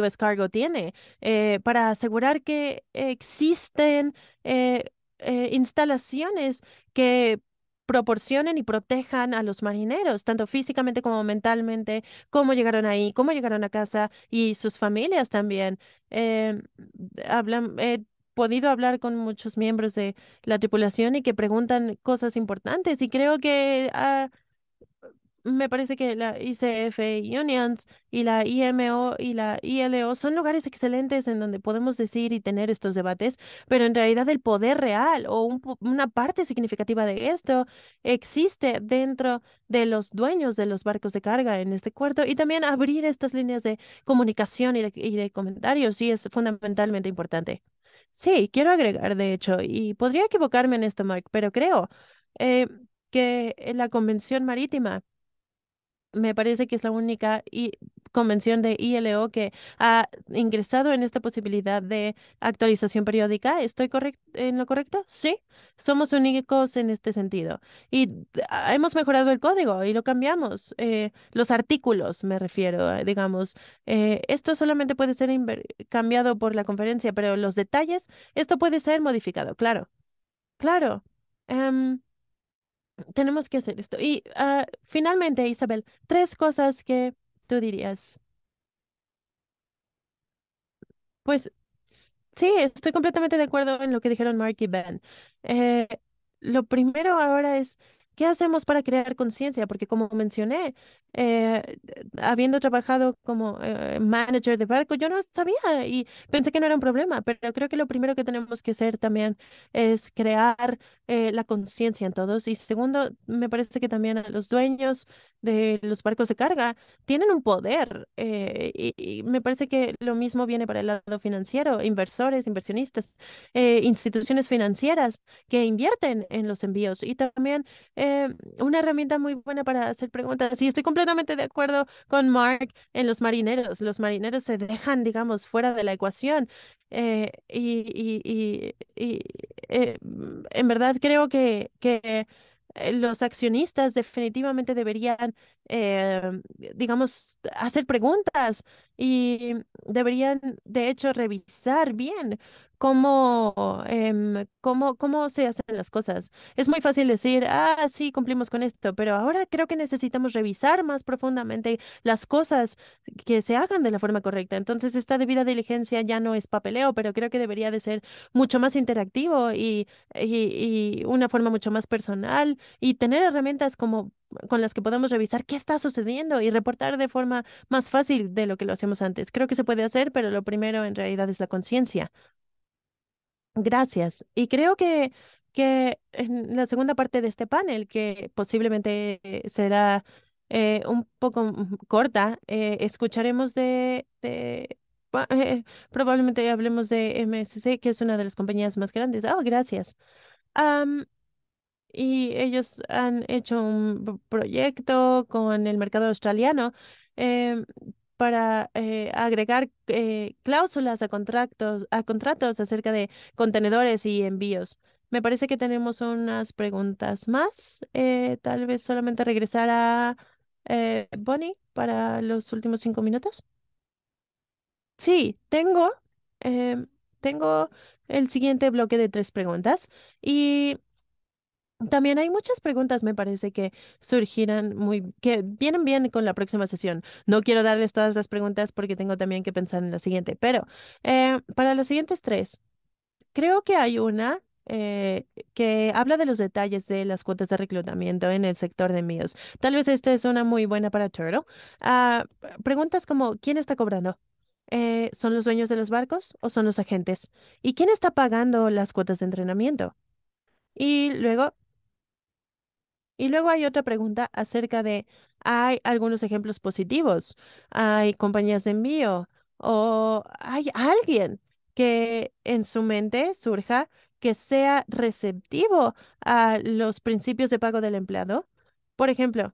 US Cargo tiene para asegurar que existen instalaciones que proporcionen y protejan a los marineros, tanto físicamente como mentalmente, cómo llegaron ahí, cómo llegaron a casa y sus familias también. Em, he podido hablar con muchos miembros de la tripulación y que preguntan cosas importantes y creo que... Ah, me parece que la ICF Unions y la IMO y la ILO son lugares excelentes en donde podemos decir y tener estos debates, pero en realidad el poder real o una parte significativa de esto existe dentro de los dueños de los barcos de carga en este cuarto y también abrir estas líneas de comunicación y de, comentarios sí es fundamentalmente importante. Sí, quiero agregar, de hecho, y podría equivocarme en esto, Mark, pero creo eh, que la Convención Marítima me parece que es la única convención de ILO que ha ingresado en esta posibilidad de actualización periódica. ¿Estoy en lo correcto? Sí, somos únicos en este sentido. Y ah, hemos mejorado el código y lo cambiamos. Eh, los artículos, me refiero, eh, digamos. Eh, esto solamente puede ser cambiado por la conferencia, pero los detalles, esto puede ser modificado, claro. Claro. Em, tenemos que hacer esto. Y ah, finalmente, Isabel, tres cosas que tú dirías. Pues sí, estoy completamente de acuerdo en lo que dijeron Mark y Ben. Eh, lo primero ahora es ¿Qué hacemos para crear conciencia? Porque como mencioné, eh, habiendo trabajado como eh, manager de barco, yo no sabía y pensé que no era un problema, pero creo que lo primero que tenemos que hacer también es crear eh, la conciencia en todos. Y segundo, me parece que también a los dueños de los barcos de carga tienen un poder y, me parece que lo mismo viene para el lado financiero, inversores, inversionistas, instituciones financieras que invierten en los envíos y también... Eh, una herramienta muy buena para hacer preguntas. Y estoy completamente de acuerdo con Mark en los marineros. Los marineros se dejan, digamos, fuera de la ecuación. Eh, y, eh, mm, en verdad creo que, que los accionistas definitivamente deberían, digamos, hacer preguntas y deberían, de hecho, revisar bien cómo, em, cómo, cómo se hacen las cosas. Es muy fácil decir, ah, sí, cumplimos con esto, pero ahora creo que necesitamos revisar más profundamente las cosas que se hagan de la forma correcta. Entonces, esta debida diligencia ya no es papeleo, pero creo que debería de ser mucho más interactivo y, una forma mucho más personal y tener herramientas como con las que podamos revisar qué está sucediendo y reportar de forma más fácil de lo que lo hacemos antes. Creo que se puede hacer, pero lo primero en realidad es la conciencia. Gracias. Y creo que, que en la segunda parte de este panel, que posiblemente eh, será eh, un poco mm, corta, eh, escucharemos de, probablemente hablemos de MSC, que es una de las compañías más grandes. Oh, gracias. y ellos han hecho un proyecto con el mercado australiano em, para eh, agregar eh, cláusulas a contratos, a contratos acerca de contenedores y envíos. Me parece que tenemos unas preguntas más. Eh, tal vez solamente regresar a Bonnie para los últimos cinco minutos. Sí, tengo, em, tengo el siguiente bloque de tres preguntas y también hay muchas preguntas, me parece, que surgirán muy, que vienen bien con la próxima sesión. No quiero darles todas las preguntas porque tengo también que pensar en la siguiente, pero eh, para las siguientes tres, creo que hay una eh, que habla de los detalles de las cuotas de reclutamiento en el sector de míos. Tal vez esta es una muy buena para Turtle. Ah, preguntas como, ¿quién está cobrando? Eh, ¿Son los dueños de los barcos o son los agentes? ¿Y quién está pagando las cuotas de entrenamiento? Y luego, y luego hay otra pregunta acerca de, hay algunos ejemplos positivos, hay compañías de envío o hay alguien que en su mente surja que sea receptivo a los principios de pago del empleado. Por ejemplo,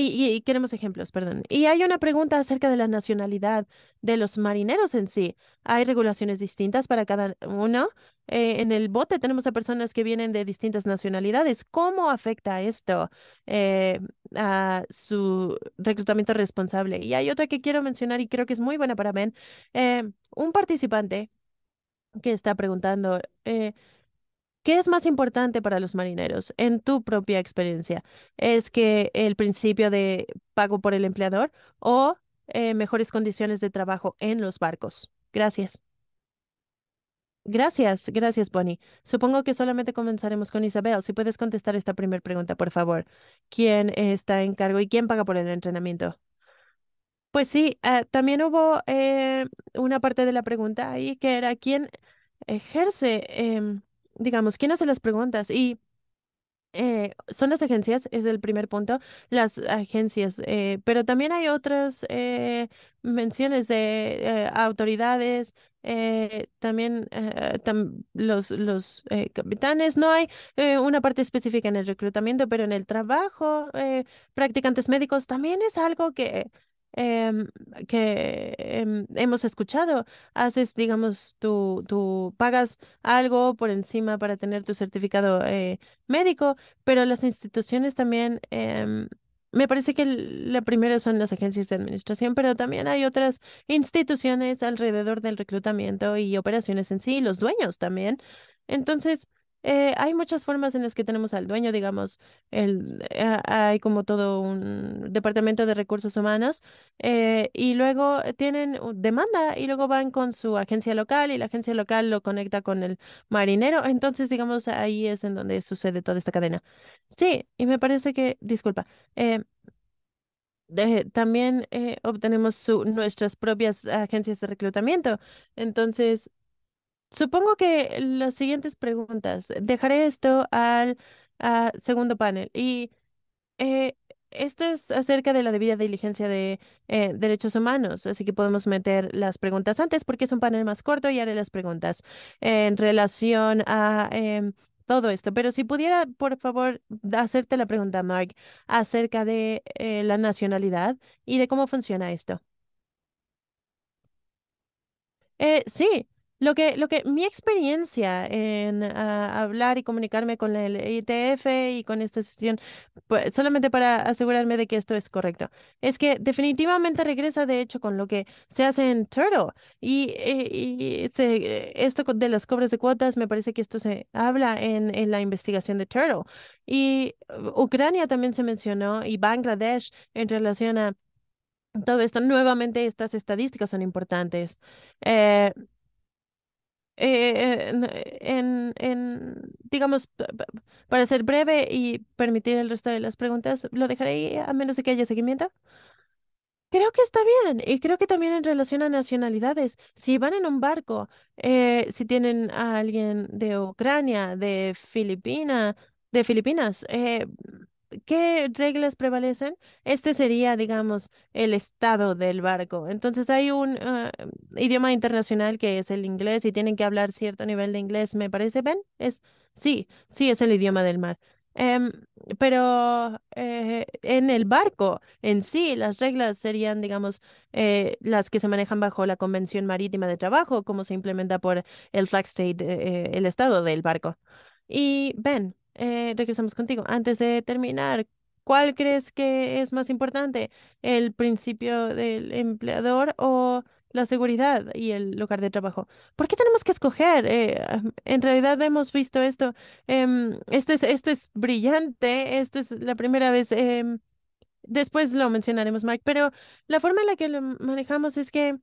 y, queremos ejemplos, perdón. Y hay una pregunta acerca de la nacionalidad de los marineros en sí. Hay regulaciones distintas para cada uno eh, en el bote tenemos a personas que vienen de distintas nacionalidades. ¿Cómo afecta esto eh, a su reclutamiento responsable? Y hay otra que quiero mencionar y creo que es muy buena para Ben. Eh, un participante que está preguntando, ¿qué es más importante para los marineros en tu propia experiencia? ¿Es que el principio de pago por el empleador o mejores condiciones de trabajo en los barcos? Gracias. Gracias, gracias, Bonnie. Supongo que solamente comenzaremos con Isabel. Si puedes contestar esta primera pregunta, por favor. ¿Quién está en cargo y quién paga por el entrenamiento? Pues sí, ah, también hubo eh, una parte de la pregunta ahí que era quién ejerce, em, digamos, quién hace las preguntas. Y eh, son las agencias, es el primer punto, las agencias, eh, pero también hay otras eh, menciones de autoridades, también los, los capitanes, no hay una parte específica en el reclutamiento, pero en el trabajo, practicantes médicos, también es algo que Em, que em, hemos escuchado. Haces, digamos, tú, tu pagas algo por encima para tener tu certificado eh, médico, pero las instituciones también, em, me parece que la primera son las agencias de administración, pero también hay otras instituciones alrededor del reclutamiento y operaciones en sí, los dueños también. Entonces, eh, hay muchas formas en las que tenemos al dueño, digamos, el, eh, hay como todo un departamento de recursos humanos eh, y luego tienen demanda y luego van con su agencia local y la agencia local lo conecta con el marinero. Entonces, digamos, ahí es en donde sucede toda esta cadena. Sí, y me parece que, disculpa, también obtenemos nuestras propias agencias de reclutamiento. Entonces, Supongo que las siguientes preguntas. Dejaré esto al segundo panel. Y eh, esto es acerca de la debida diligencia de eh, derechos humanos, así que podemos meter las preguntas antes porque es un panel más corto y haré las preguntas en relación a em, todo esto. Pero si pudiera, por favor, hacerte la pregunta, Mark, acerca de eh, la nacionalidad y de cómo funciona esto. Eh, sí, lo que, lo que, mi experiencia en ah, hablar y comunicarme con el ITF e y con esta sesión, pues, solamente para asegurarme de que esto es correcto, es que definitivamente regresa de hecho con lo que se hace en Turtle y, eh, y, esto de las cobras de cuotas, me parece que esto se habla en, en la investigación de Turtle y uh, Ucrania también se mencionó y Bangladesh en relación a todo esto. Nuevamente estas estadísticas son importantes. Eh, eh, en, en, digamos, para ser breve y permitir el resto de las preguntas, lo dejaré ahí a menos que haya seguimiento. Creo que está bien y creo que también en relación a nacionalidades, si van en un barco, eh, si tienen a alguien de Ucrania, de Filipina, de Filipinas, eh, ¿qué reglas prevalecen? Este sería, digamos, el estado del barco. Entonces hay un ah, idioma internacional que es el inglés y tienen que hablar cierto nivel de inglés, me parece, ¿ven? Es, sí, sí, es el idioma del mar. Em, pero eh, en el barco en sí, las reglas serían, digamos, eh, las que se manejan bajo la Convención Marítima de Trabajo, como se implementa por el flag state, eh, el estado del barco. Y ven, eh, regresamos contigo. Antes de terminar, ¿cuál crees que es más importante? ¿El principio del empleador o la seguridad y el lugar de trabajo. ¿Por qué tenemos que escoger? Eh, en realidad hemos visto esto. Em, esto, es, esto es brillante. Esta es la primera vez. Em, después lo mencionaremos, Mike. Pero la forma en la que lo manejamos es que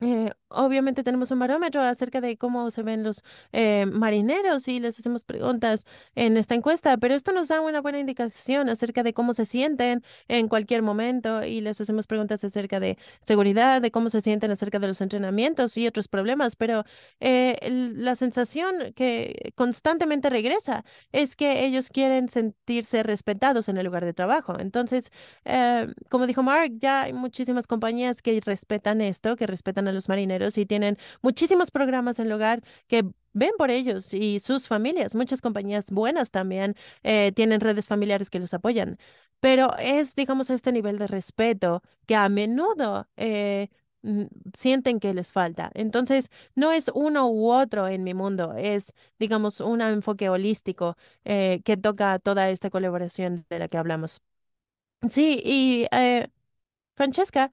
eh, obviamente tenemos un barómetro acerca de cómo se ven los eh, marineros y les hacemos preguntas en esta encuesta, pero esto nos da una buena indicación acerca de cómo se sienten en cualquier momento y les hacemos preguntas acerca de seguridad, de cómo se sienten acerca de los entrenamientos y otros problemas, pero eh, la sensación que constantemente regresa es que ellos quieren sentirse respetados en el lugar de trabajo. Entonces, como dijo Mark, ya hay muchísimas compañías que respetan esto, que respetan a los marineros y tienen muchísimos programas en lugar que ven por ellos y sus familias. Muchas compañías buenas también eh, tienen redes familiares que los apoyan, pero es, digamos, este nivel de respeto que a menudo eh, sienten que les falta. Entonces, no es uno u otro en mi mundo, es, digamos, un enfoque holístico eh, que toca toda esta colaboración de la que hablamos. Sí, y Francesca,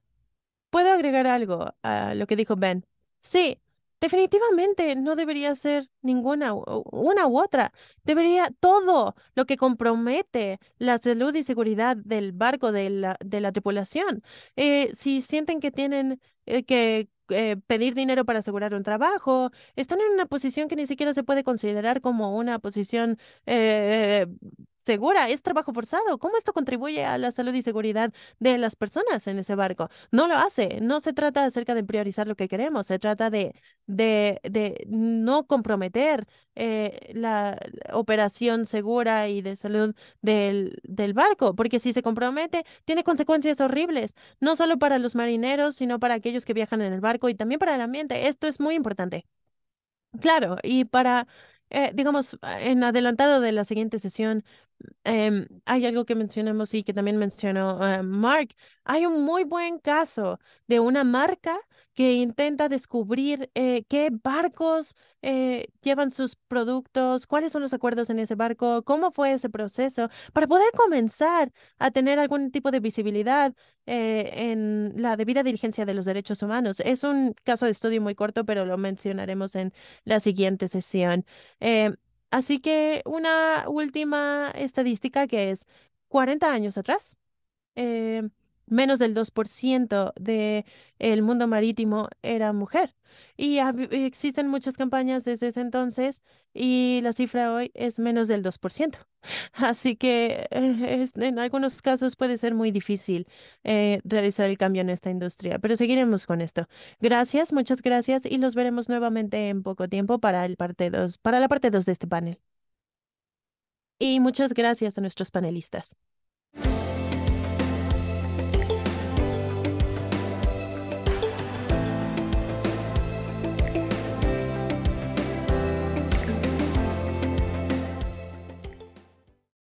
Puedo agregar algo a lo que dijo Ben. Sí, definitivamente no debería ser ninguna, una u otra. Debería todo lo que compromete la salud y seguridad del barco, de la, de la tripulación. Eh, si sienten que tienen eh, que eh, pedir dinero para asegurar un trabajo, están en una posición que ni siquiera se puede considerar como una posición segura, es trabajo forzado. ¿Cómo esto contribuye a la salud y seguridad de las personas en ese barco? No lo hace. No se trata acerca de priorizar lo que queremos, se trata de, de, no comprometer eh, la operación segura y de salud del, del barco, porque si se compromete, tiene consecuencias horribles, no solo para los marineros, sino para aquellos que viajan en el barco y también para el ambiente. Esto es muy importante. Claro, y para, eh, digamos, en adelantado de la siguiente sesión, Em, hay algo que mencionamos y que también mencionó eh, Mark. Hay un muy buen caso de una marca que intenta descubrir eh, qué barcos eh, llevan sus productos, cuáles son los acuerdos en ese barco, cómo fue ese proceso, para poder comenzar a tener algún tipo de visibilidad en la debida diligencia de los derechos humanos. Es un caso de estudio muy corto, pero lo mencionaremos en la siguiente sesión. Em, Así que una última estadística que es 40 años atrás, eh, menos del 2% del mundo marítimo era mujer. Y eh, existen muchas campañas desde ese entonces y la cifra hoy es menos del 2%. Así que eh, en algunos casos puede ser muy difícil eh, realizar el cambio en esta industria, pero seguiremos con esto. Gracias, muchas gracias y los veremos nuevamente en poco tiempo para, el parte dos, para la parte 2 de este panel. Y muchas gracias a nuestros panelistas.